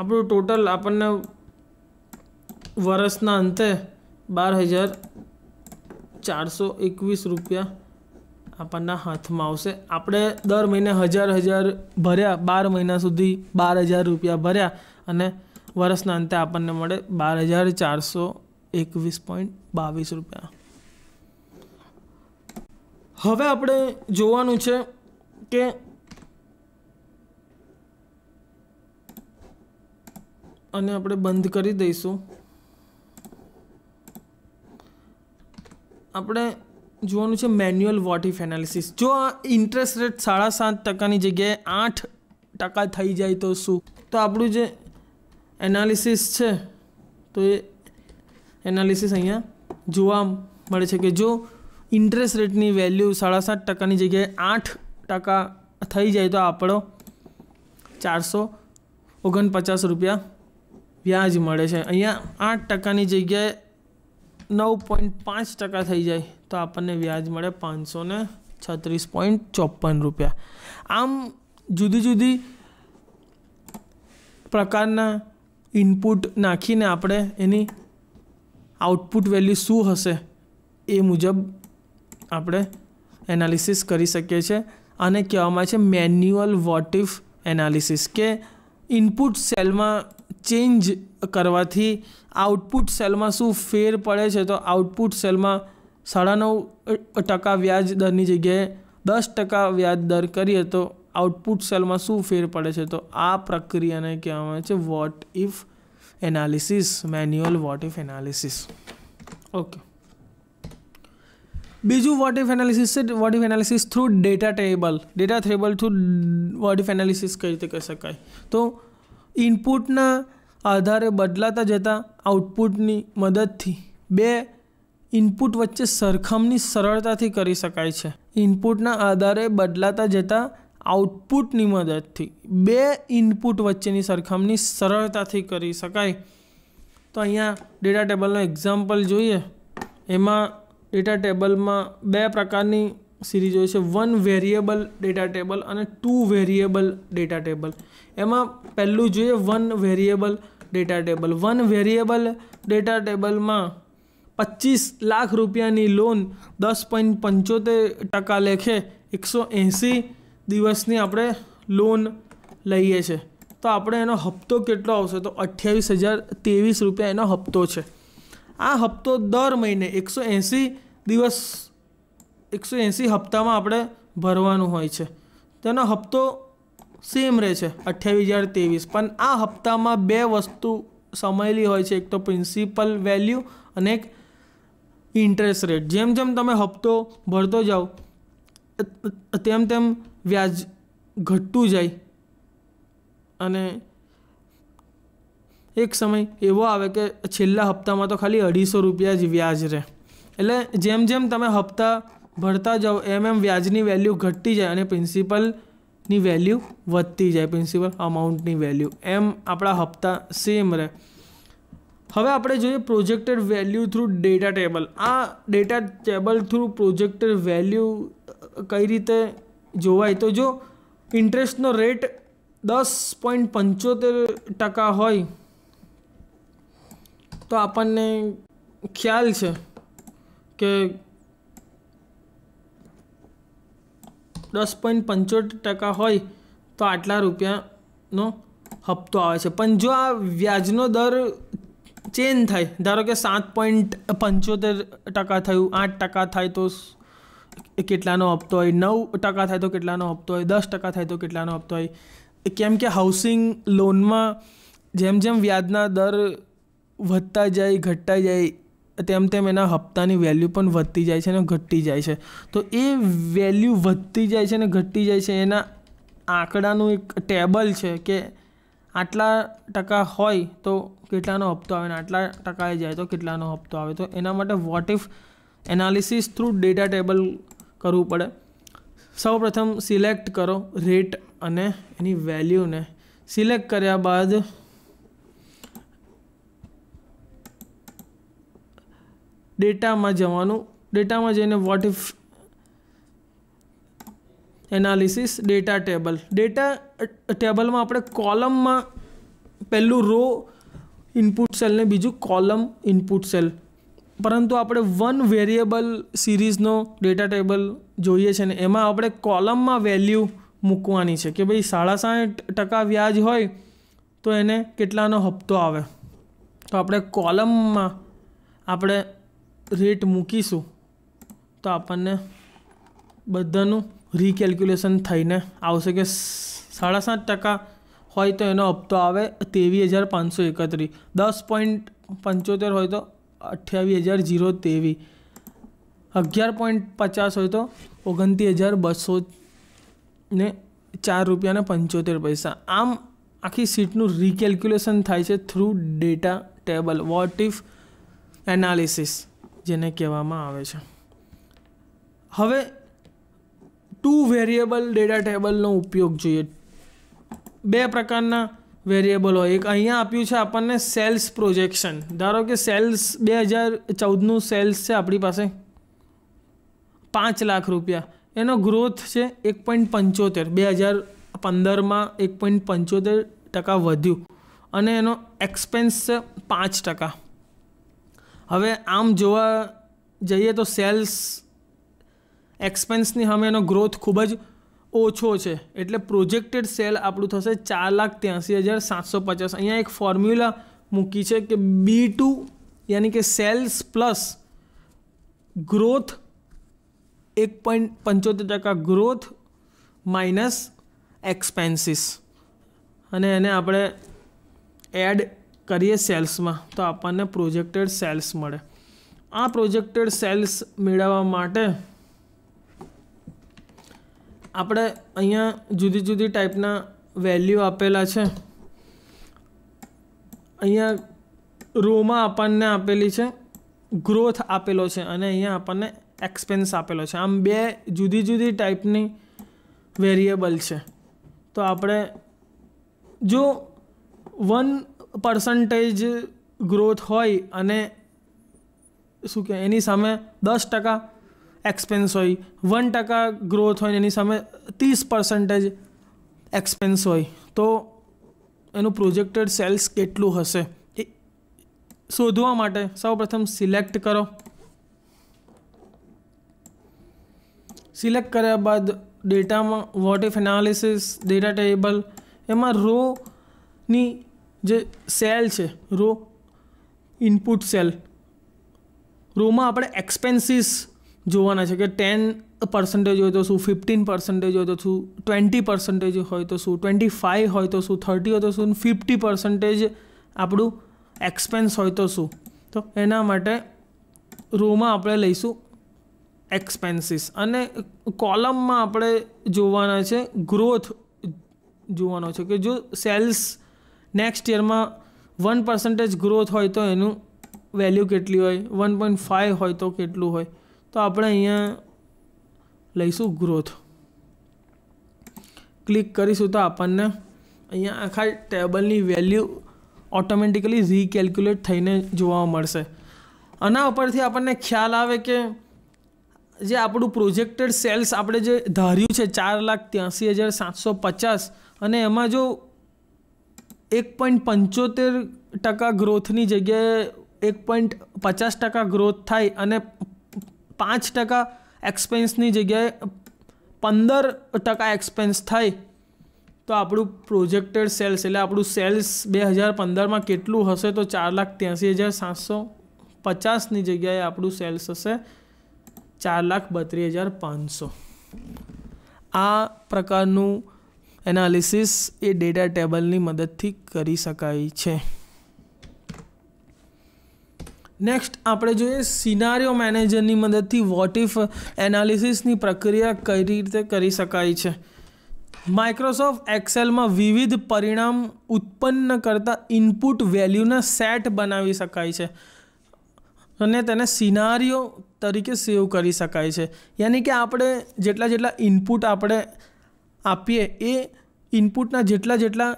આપણું ટોટલ આપણને વર્ષના અંતે બાર હજાર ચારસો એકવીસ રૂપિયા આપણના હાથમાં આવશે આપણે દર મહિને હજાર હજાર ભર્યા બાર મહિના સુધી બાર હજાર રૂપિયા ભર્યા અને વર્ષના અંતે આપણને મળે બાર હજાર ચારસો એકવીસ પોઈન્ટ બાવીસ રૂપિયા હવે આપણે જોવાનું છે કે અને આપણે બંધ કરી દઈશું આપણે જોવાનું છે મેન્યુઅલ વોટ ઇફ એનાલિસિસ જો આ ઇન્ટરેસ્ટ રેટ સાડા સાત ટકાની જગ્યાએ આઠ ટકા થઈ જાય તો શું તો આપણું જે એનાલિસિસ છે તો એ એનાલિસિસ અહીંયા જોવા મળે છે કે જો ઇન્ટરેસ્ટ રેટની વેલ્યુ સાડા સાત ટકાની જગ્યાએ આઠ ટકા થઈ જાય તો આપણો ચારસો ઓગણપચાસ રૂપિયા વ્યાજ મળે છે અહીંયા આઠ ટકાની જગ્યાએ નવ પોઈન્ટ પાંચ ટકા થઈ જાય તો આપણને વ્યાજ મળે પાંચસો ને છત્રીસ પોઈન્ટ ચોપન રૂપિયા આમ જુદી જુદી પ્રકારના ઇનપુટ નાખીને આપણે એની આઉટપુટ વેલ્યુ શું હશે એ મુજબ આપણે એનાલિસિસ કરી શકીએ છીએ અને કહેવામાં છે મેન્યુઅલ વોટ ઇફ એનાલિસિસ કે ઇનપુટ સેલમાં ચેન્જ કરવાથી આઉટપુટ સેલમાં શું ફેર પડે છે તો આઉટપુટ સેલમાં સાડા નવ ટકા વ્યાજ દરની જગ્યાએ દસ ટકા વ્યાજ દર કરીએ તો આઉટપુટ સેલમાં શું ફેર પડે છે તો આ પ્રક્રિયાને કહેવામાં આવે છે what if analysis manual what if analysis okay બીજું વોટ ઇફ એનાલિસિસ છે what if analysis through data table data table through what if analysis કઈ રીતે કરી શકાય તો ઇનપુટના આધારે બદલાતા જતા આઉટપુટની મદદથી બે ઇનપુટ વચ્ચે સરખામણી સરળતાથી કરી શકાય છે ઇનપુટના આધારે બદલાતા જતાં આઉટપુટની મદદથી બે ઇનપુટ વચ્ચેની સરખામણી સરળતાથી કરી શકાય તો અહીંયા ડેટા ટેબલનો એક્ઝામ્પલ જોઈએ એમાં ડેટા ટેબલમાં બે પ્રકારની સિરીઝ હોય છે વન વેરિયેબલ ડેટા ટેબલ અને ટુ વેરિયેબલ ડેટા ટેબલ એમાં પહેલું જોઈએ one variable data table one variable data ટેબલમાં પચીસ લાખ રૂપિયાની લોન દસ પોઈન્ટ પંચોતેર ટકા લેખે એકસો એંસી દિવસની આપણે લોન લઈએ છીએ તો આપણે એનો હપ્તો કેટલો આવશે તો અઠ્યાવીસ હજાર ત્રેવીસ રૂપિયા એનો હપ્તો છે આ હપ્તો દર મહિને એકસો એંસી દિવસ એકસો એંસી હપ્તામાં આપણે ભરવાનું હોય છે તેનો હપ્તો સેમ રહે છે અઠ્યાવીસ હજાર ત્રેવીસ પણ આ હપ્તામાં બે વસ્તુ સમયેલી હોય છે એક તો પ્રિન્સિપલ વેલ્યુ અને એક ઇન્ટરેસ્ટ રેટ જેમ જેમ તમે હપ્તો ભરતો જાઓ તેમ તેમ વ્યાજ ઘટતું જાય અને એક સમય એવો આવે કે છેલ્લા હપ્તામાં તો ખાલી અઢીસો રૂપિયા જ વ્યાજ રહે એટલે જેમ જેમ તમે હપ્તા ભરતા જાઓ એમ એમ વ્યાજની વેલ્યુ ઘટતી જાય અને પ્રિન્સિપલની વેલ્યુ વધતી જાય પ્રિન્સિપલ અમાઉન્ટની વેલ્યુ એમ આપણા હપ્તા સેમ રહે હવે આપણે જોઈએ projected value through data table આ data table through projected value કઈ રીતે જોવાય તો જો ઇન્ટરેસ્ટનો રેટ દસ પોઈન્ટ પંચોતેર ટકા હોય તો આપણને ખ્યાલ છે કે દસ પોઈન્ટ પંચોતેર ટકા હોય તો આટલા રૂપિયાનો હપ્તો આવે છે પણ જો આ વ્યાજનો દર ચેન્જ થાય ધારો કે સાત પોઈન્ટ પંચોતેર ટકા થયું આઠ ટકા થાય તો કેટલાનો હપ્તો હોય નવ ટકા થાય તો કેટલાનો હપ્તો હોય દસ ટકા થાય તો કેટલાનો હપ્તો હોય કેમ કે હાઉસિંગ લોનમાં જેમ જેમ વ્યાજના દર વધતા જાય ઘટતા જાય તેમ તેમ એના હપ્તાની વેલ્યુ પણ વધતી જાય છે અને ઘટતી જાય છે તો એ વેલ્યુ વધતી જાય છે અને ઘટતી જાય છે એના આંકડાનું એક ટેબલ છે કે આટલા ટકા હોય તો કેટલાનો હપ્તો આવે ને આટલા ટકાએ જાય તો કેટલાનો હપ્તો આવે તો એના માટે what if analysis through data table કરવું પડે સૌપ્રથમ સિલેક્ટ કરો રેટ અને એની વેલ્યુને સિલેક્ટ કર્યા બાદ ડેટામાં જવાનું ડેટામાં જઈને what if analysis data table data ટેબલમાં આપણે કોલમમાં પહેલું રો ઇનપુટ સેલ ને બીજું કોલમ ઇનપુટ સેલ પરંતુ આપણે વન વેરિયેબલ સિરીઝનો ડેટા ટેબલ જોઈએ છે ને એમાં આપણે કોલમમાં વેલ્યુ મૂકવાની છે કે ભાઈ સાડા સાઠ ટકા વ્યાજ હોય તો એને કેટલાનો હપ્તો આવે તો આપણે કોલમમાં આપણે રેટ મૂકીશું તો આપણને બધાનું રીકેલ્ક્યુલેશન થઈને આવશે કે સાડા સાત ટકા હોય તો એનો હપ્તો આવે તેવીસ હજાર પાંચસો એકત્રીસ દસ પોઈન્ટ પંચોતેર હોય તો અઠ્યાવીસ હજાર જીરો ત્રેવીસ અગિયાર પોઈન્ટ પચાસ હોય તો ઓગણત્રીસ હજાર બસો ને ચાર રૂપિયાને પંચોતેર પૈસા આમ આખી સીટનું રિકેલ્ક્યુલેશન થાય છે through data table what if analysis જેને કહેવામાં આવે છે હવે ટુ વેરિયેબલ ડેટા ટેબલનો ઉપયોગ જોઈએ બે પ્રકારના વેરિયેબલ હોય એક અહીંયા આપ્યું છે આપણને સેલ્સ પ્રોજેક્શન ધારો કે સેલ્સ બે હજાર ચૌદનું સેલ્સ છે આપણી પાસે પાંચ લાખ રૂપિયા એનો ગ્રોથ છે એક પોઈન્ટ પંચોતેર બે હજાર પંદરમાં એક પોઈન્ટ પંચોતેર ટકા વધ્યું અને એનો એક્સપેન્સ છે પાંચ ટકા હવે આમ જોવા જઈએ તો સેલ્સ એક્સપેન્સની હવે એનો ગ્રોથ ખૂબ જ ઓછો છે એટલે પ્રોજેક્ટેડ સેલ આપણું થશે ચાર લાખ ત્યાંસી હજાર સાતસો પચાસ અહીંયા એક ફોર્મ્યુલા મૂકી છે કે બી ટુ યાની કે સેલ્સ પ્લસ ગ્રોથ એક પોઈન્ટ પંચોતેર ટકા ગ્રોથ માઇનસ એક્સપેન્સીસ અને એને આપણે એડ કરીએ સેલ્સમાં તો આપણને પ્રોજેક્ટેડ સેલ્સ મળે આ પ્રોજેક્ટેડ સેલ્સ મેળવવા માટે આપણે અહીંયા જુદી જુદી ટાઈપના વેલ્યુ આપેલા છે અહીંયા રોમાં આપણને આપેલી છે ગ્રોથ આપેલો છે અને અહીંયા આપણને એક્સપેન્સ આપેલો છે આમ બે જુદી જુદી ટાઈપની વેરિયેબલ છે તો આપણે જો વન પર્સન્ટેજ ગ્રોથ હોય અને શું કે એની સામે દસ ટકા એક્સપેન્સ હોય વન ટકા ગ્રોથ હોય એની સામે ત્રીસ પર્સન્ટેજ એક્સપેન્સ હોય તો એનું પ્રોજેક્ટેડ સેલ્સ કેટલું હશે એ શોધવા માટે સૌપ્રથમ સિલેક્ટ કરો સિલેક્ટ કર્યા બાદ ડેટામાં what if analysis data table એમાં રોની જે સેલ છે રો ઇનપુટ સેલ રોમાં આપણે એક્સપેન્સીસ જોવાના છે કે ટેન પર્સન્ટેજ હોય તો શું ફિફ્ટીન પર્સન્ટેજ હોય તો શું ટ્વેન્ટી પર્સન્ટેજ હોય તો શું ટ્વેન્ટી ફાઇવ હોય તો શું થર્ટી હોય તો શું ફિફ્ટી પર્સન્ટેજ આપણું એક્સપેન્સ હોય તો શું તો એના માટે રોમાં આપણે લઈશું એક્સપેન્સીસ અને કોલમમાં આપણે જોવાના છે ગ્રોથ જોવાનો છે કે જો સેલ્સ નેક્સ્ટ યરમાં વન પર્સન્ટેજ ગ્રોથ હોય તો એનું વેલ્યુ કેટલી હોય વન પોઈન્ટ ફાઇવ હોય તો કેટલું હોય તો આપણે અહીંયા લઈશું ગ્રોથ ક્લિક કરીશું તો આપણને અહીંયા આખા ટેબલની વેલ્યુ ઓટોમેટિકલી રીકેલ્ક્યુલેટ થઈને જોવા મળશે આના ઉપરથી આપણને ખ્યાલ આવે કે જે આપણું પ્રોજેક્ટેડ સેલ્સ આપણે જે ધાર્યું છે ચાર લાખ ત્યાંસી હજાર સાતસો પચાસ અને એમાં જો એક પોઈન્ટ પંચોતેર ટકા ગ્રોથની જગ્યાએ એક પોઈન્ટ પચાસ ટકા ગ્રોથ થાય અને પાંચ ટકા એક્સપેન્સની જગ્યાએ પંદર ટકા એક્સપેન્સ થાય તો આપણું પ્રોજેક્ટેડ સેલ્સ એટલે આપણું સેલ્સ બે હજાર પંદરમાં કેટલું હશે તો ચાર લાખ ત્યાંસી હજાર સાતસો પચાસની જગ્યાએ આપણું સેલ્સ હશે ચાર લાખ બત્રીસ હજાર પાંચસો આ પ્રકારનું એનાલિસિસ એ ડેટા ટેબલની મદદથી કરી શકાય છે નેક્સ્ટ આપણે જોઈએ સિનારીઓ મેનેજરની મદદથી વોટ ઇફ એનાલિસિસની પ્રક્રિયા કઈ રીતે કરી શકાય છે માઇક્રોસોફ્ટ એક્સેલમાં વિવિધ પરિણામ ઉત્પન્ન કરતા ઇનપુટ વેલ્યુના સેટ બનાવી શકાય છે અને તેને સિનારીઓ તરીકે સેવ કરી શકાય છે યાની કે આપણે જેટલા જેટલા ઇનપુટ આપણે આપીએ એ ઇનપુટના જેટલા જેટલા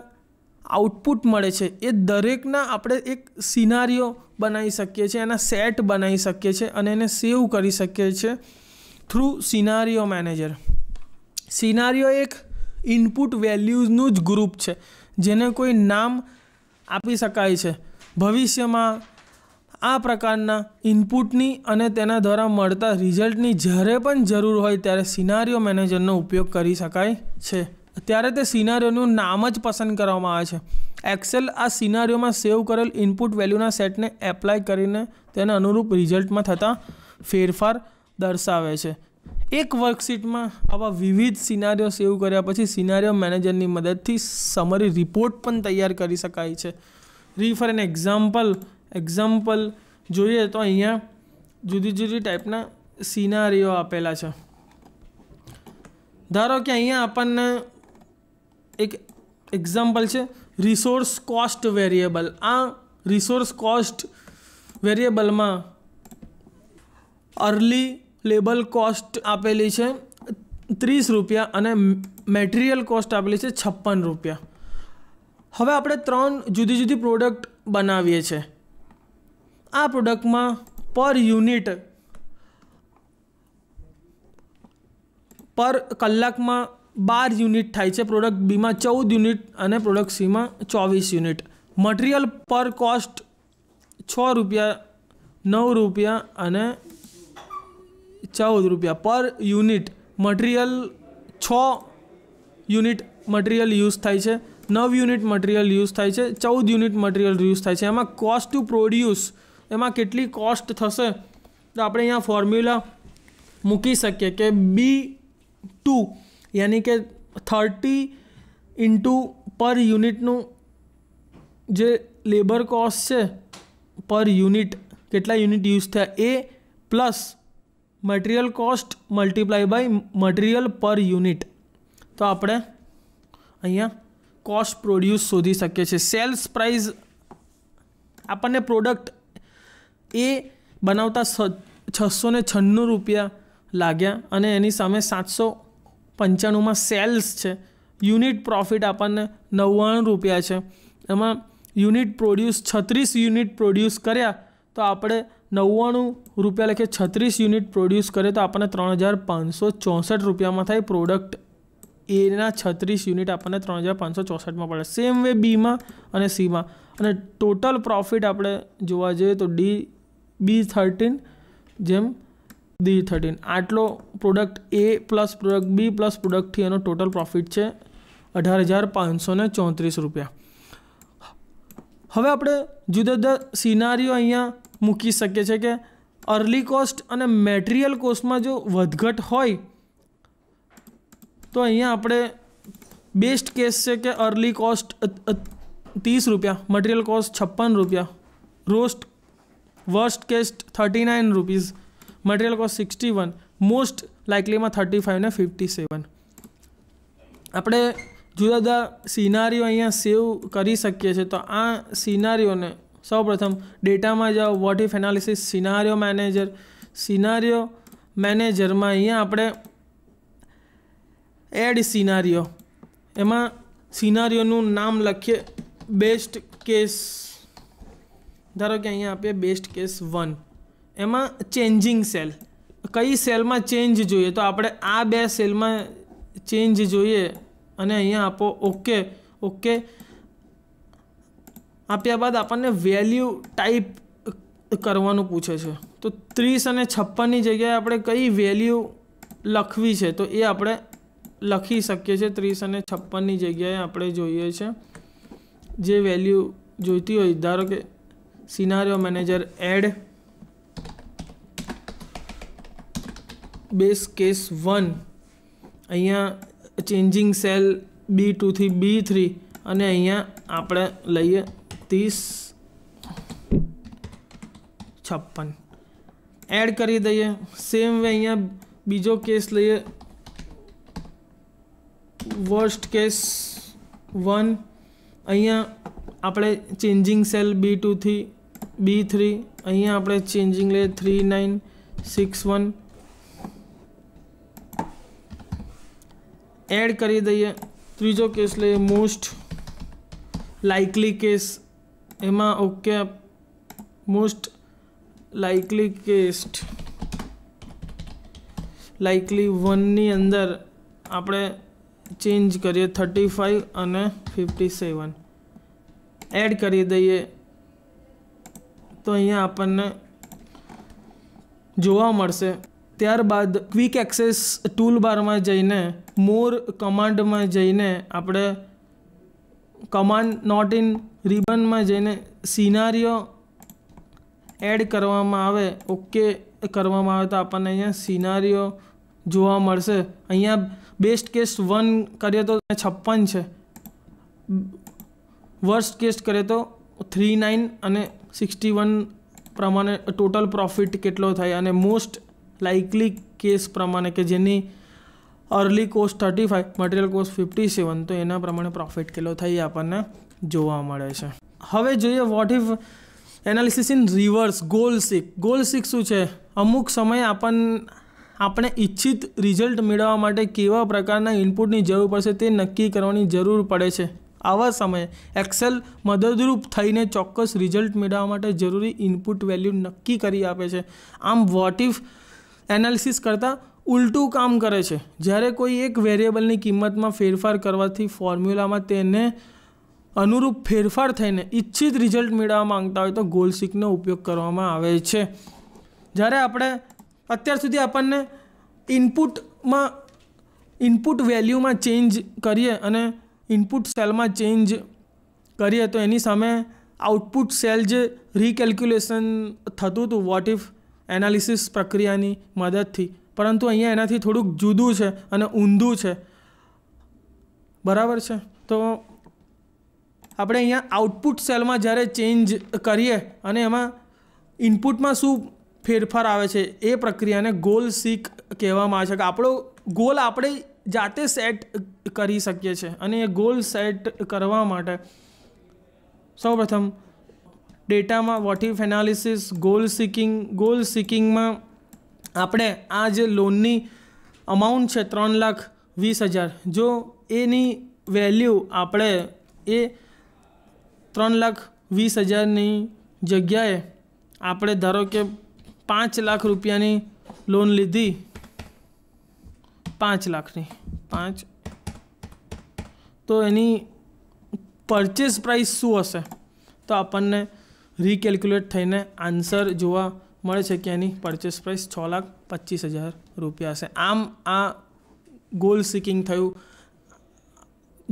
આઉટપુટ મળે છે એ દરેકના આપણે એક સિનારીઓ બનાવી શકીએ છીએ એના સેટ બનાવી શકીએ છીએ અને એને સેવ કરી શકીએ છીએ થ્રુ સિનારીઓ મેનેજર સિનારીઓ એક ઇનપુટ વેલ્યુઝનું જ ગ્રુપ છે જેને કોઈ નામ આપી શકાય છે ભવિષ્યમાં આ પ્રકારના ઇનપુટની અને તેના દ્વારા મળતા રિઝલ્ટની જ્યારે પણ જરૂર હોય ત્યારે સિનારીઓ મેનેજરનો ઉપયોગ કરી શકાય છે ત્યારે તે સિનારીઓનું નામ જ પસંદ કરવામાં આવે છે એક્સેલ આ સિનારીઓમાં સેવ કરેલ ઇનપુટ વેલ્યુના સેટને એપ્લાય કરીને તેના અનુરૂપ રિઝલ્ટમાં થતા ફેરફાર દર્શાવે છે એક વર્કશીટમાં આવા વિવિધ સિનારીઓ સેવ કર્યા પછી સિનારીઓ મેનેજરની મદદથી સમરી રિપોર્ટ પણ તૈયાર કરી શકાય છે રીફર એન એક્ઝામ્પલ એક્ઝામ્પલ જોઈએ તો અહીંયા જુદી જુદી ટાઈપના સિનારીઓ આપેલા છે ધારો કે અહીંયા આપણને એક એક્ઝામ્પલ છે રિસોર્સ કોસ્ટ વેરિએબલ આ રિસોર્સ કોસ્ટ વેરિએબલમાં અર્લી લેબલ કોસ્ટ આપેલી છે ત્રીસ રૂપિયા અને મેટિરિયલ કોસ્ટ આપેલી છે છપ્પન રૂપિયા હવે આપણે ત્રણ જુદી જુદી પ્રોડક્ટ બનાવીએ છીએ આ પ્રોડક્ટમાં પર યુનિટ પર કલાકમાં બાર યુનિટ થાય છે પ્રોડક્ટ બીમાં ચૌદ યુનિટ અને પ્રોડક્ટ સીમાં ચોવીસ યુનિટ મટીરિયલ પર કોસ્ટ છ રૂપિયા નવ રૂપિયા અને ચૌદ રૂપિયા પર યુનિટ મટીરિયલ છ યુનિટ મટીરિયલ યુઝ થાય છે નવ યુનિટ મટીરિયલ યુઝ થાય છે ચૌદ યુનિટ મટીરિયલ યુઝ થાય છે એમાં કોસ્ટ ટુ પ્રોડ્યુસ એમાં કેટલી કોસ્ટ થશે તો આપણે અહીંયા ફોર્મ્યુલા મૂકી શકીએ કે બી ટુ યાની કે થર્ટી ઇન્ટુ પર યુનિટનું જે લેબર કોસ્ટ છે પર યુનિટ કેટલા યુનિટ યુઝ થયા એ plus material cost multiply by material per unit તો આપણે અહીંયા કોસ્ટ પ્રોડ્યુસ શોધી શકીએ છીએ સેલ્સ પ્રાઇસ આપણને પ્રોડક્ટ એ બનાવતા છસો ને છન્નું રૂપિયા લાગ્યા અને એની સામે સાતસો પંચાણુંમાં સેલ્સ છે યુનિટ પ્રોફિટ આપણને નવ્વાણું રૂપિયા છે એમાં યુનિટ પ્રોડ્યુસ છત્રીસ યુનિટ પ્રોડ્યુસ કર્યા તો આપણે નવ્વાણું રૂપિયા લખીએ છત્રીસ યુનિટ પ્રોડ્યુસ કરીએ તો આપણને ત્રણ હજાર પાંચસો ચોસઠ રૂપિયામાં થાય પ્રોડક્ટ એના છત્રીસ યુનિટ આપણને ત્રણ હજાર પાંચસો ચોસઠમાં પડે સેમ વે બીમાં અને સીમાં અને ટોટલ પ્રોફિટ આપણે જોવા જઈએ તો ડી બી થર્ટીન જેમ દી થર્ટીન આટલો product A plus product B plus પ્રોડક્ટથી એનો ટોટલ પ્રોફિટ છે અઢાર હજાર પાંચસો ને ચોત્રીસ રૂપિયા હવે આપણે જુદા જુદા સિનારીઓ અહીંયા મૂકી શકીએ છીએ કે અર્લી કોસ્ટ અને મેટેરિયલ કોસ્ટમાં જો વધઘટ હોય તો અહીંયા આપણે બેસ્ટ કેસ છે કે અર્લી કોસ્ટ ત્રીસ રૂપિયા મટીરિયલ કોસ્ટ છપ્પન રૂપિયા રોસ્ટ worst case thirty nine rupees material cost sixty one most લાઇકલીમાં થર્ટી ફાઇવ ફાઇવને ફિફ્ટી સેવન આપણે જુદા જુદા સિનારીઓ અહીંયા સેવ કરી શકીએ છીએ તો આ સિનારીઓને સૌપ્રથમ ડેટામાં જાઓ what if analysis scenario manager scenario મેનેજરમાં અહીંયા આપણે એડ સિનારીઓ એમાં સિનારીઓનું નામ લખીએ બેસ્ટ કેસ ધારો કે અહીંયા આપીએ બેસ્ટ કેસ વન એમાં ચેન્જિંગ સેલ કઈ સેલમાં ચેન્જ જોઈએ તો આપણે આ બે સેલમાં ચેન્જ જોઈએ અને અહીંયા આપો ઓકે ઓકે આપ્યા બાદ આપણને વેલ્યુ ટાઈપ કરવાનું પૂછે છે તો ત્રીસ અને છપ્પનની જગ્યાએ આપણે કઈ વેલ્યુ લખવી છે તો એ આપણે લખી શકીએ છીએ ત્રીસ અને છપ્પનની જગ્યાએ આપણે જોઈએ છે જે વેલ્યુ જોઈતી હોય ધારો કે scenario manager add base case one અહીંયા ચેન્જિંગ સેલ બી ટુથી બી થ્રી અને અહીંયા આપણે લઈએ ત્રીસ છપ્પન એડ કરી દઈએ સેમ વે અહીંયા બીજો કેસ લઈએ વર્સ્ટ કેસ વન અહીંયા આપણે ચેન્જિંગ સેલ બી ટુથી બી થ્રી અહીંયા આપણે ચેન્જિંગ લઈએ three nine six one add કરી દઈએ ત્રીજો કેસ લઈએ મોસ્ટ લાઇકલી કેસ એમાં okay most likely case likely વનની અંદર આપણે ચેન્જ કરીએ થર્ટી ફાઇવ અને ફિફ્ટી સેવન એડ કરી દઈએ તો અહીંયા આપણને જોવા મળશે ત્યારબાદ ક્વિક એક્સેસ ટૂલ બારમાં જઈને મોર કમાન્ડમાં જઈને આપણે કમાન્ડ નોટ ઇન રિબનમાં જઈને સિનારીઓ એડ કરવામાં આવે ઓકે કરવામાં આવે તો આપણને અહીંયા સિનારીઓ જોવા મળશે અહીંયા બેસ્ટ કેસ્ટ વન કરીએ તો છપ્પન છે વર્સ્ટ કેસ કરીએ તો થ્રી નાઇન અને સિક્સટી વન પ્રમાણે ટોટલ પ્રોફિટ કેટલો થાય અને મોસ્ટ લાઇકલી કેસ પ્રમાણે કે જેની early cost thirty five material cost fifty seven તો એના પ્રમાણે પ્રોફિટ કેટલો થઈ આપણને જોવા મળે છે હવે જોઈએ what if analysis in reverse goal seek goal seek શું છે અમુક સમયે આપણ આપણે ઇચ્છિત રિઝલ્ટ મેળવવા માટે કેવા પ્રકારના ઇનપુટની જરૂર પડશે તે નક્કી કરવાની જરૂર પડે છે આવા સમયે એક્સેલ મદદરૂપ થઈને ચોક્કસ રિઝલ્ટ મેળવવા માટે જરૂરી ઇનપુટ વેલ્યુ નક્કી કરી આપે છે આમ વોટ ઇફ એનાલિસિસ કરતાં ઉલટું કામ કરે છે જ્યારે કોઈ એક વેરિયેબલની કિંમતમાં ફેરફાર કરવાથી ફોર્મ્યુલામાં તેને અનુરૂપ ફેરફાર થઈને ઈચ્છિત રિઝલ્ટ મેળવવા માંગતા હોય તો ગોલ સિકનો ઉપયોગ કરવામાં આવે છે જ્યારે આપણે અત્યાર સુધી આપણને ઇનપુટમાં ઇનપુટ વેલ્યુમાં ચેન્જ કરીએ અને ઇનપુટ સેલમાં ચેન્જ કરીએ તો એની સામે આઉટપુટ સેલ જે રીકેલ્ક્યુલેશન થતું હતું વોટ ઇફ એનાલિસિસ પ્રક્રિયાની મદદથી પરંતુ અહીંયા એનાથી થોડુંક જુદું છે અને ઊંધું છે બરાબર છે તો આપણે અહીંયા આઉટપુટ સેલમાં જ્યારે ચેન્જ કરીએ અને એમાં ઇનપુટમાં શું ફેરફાર આવે છે એ પ્રક્રિયાને ગોલ સીક કહેવામાં આવે છે કે આપણો ગોલ આપણે જાતે સેટ કરી શકીએ છીએ અને એ ગોલ સેટ કરવા માટે સૌપ્રથમ ડેટામાં what if analysis goal seeking goal સિકિંગમાં આપણે આ જે લોનની અમાઉન્ટ છે ત્રણ લાખ વીસ હજાર જો એની વેલ્યુ આપણે એ ત્રણ લાખ વીસ હજારની જગ્યાએ આપણે ધારો કે પાંચ લાખ રૂપિયાની લોન લીધી પાંચ લાખની પાંચ તો એની પરચેસ પ્રાઇસ શું હશે તો આપણને રીકેલ્ક્યુલેટ થઈને આન્સર જોવા મળે છે કે એની પરચેસ પ્રાઇસ છ લાખ પચીસ હજાર રૂપિયા છે આમ આ ગોલ સિકિંગ થયું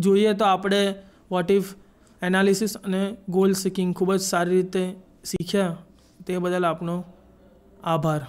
જોઈએ તો આપણે વોટ ઇફ એનાલિસિસ અને ગોલ સિકિંગ ખૂબ જ સારી રીતે શીખ્યા તે બદલ આપનો આભાર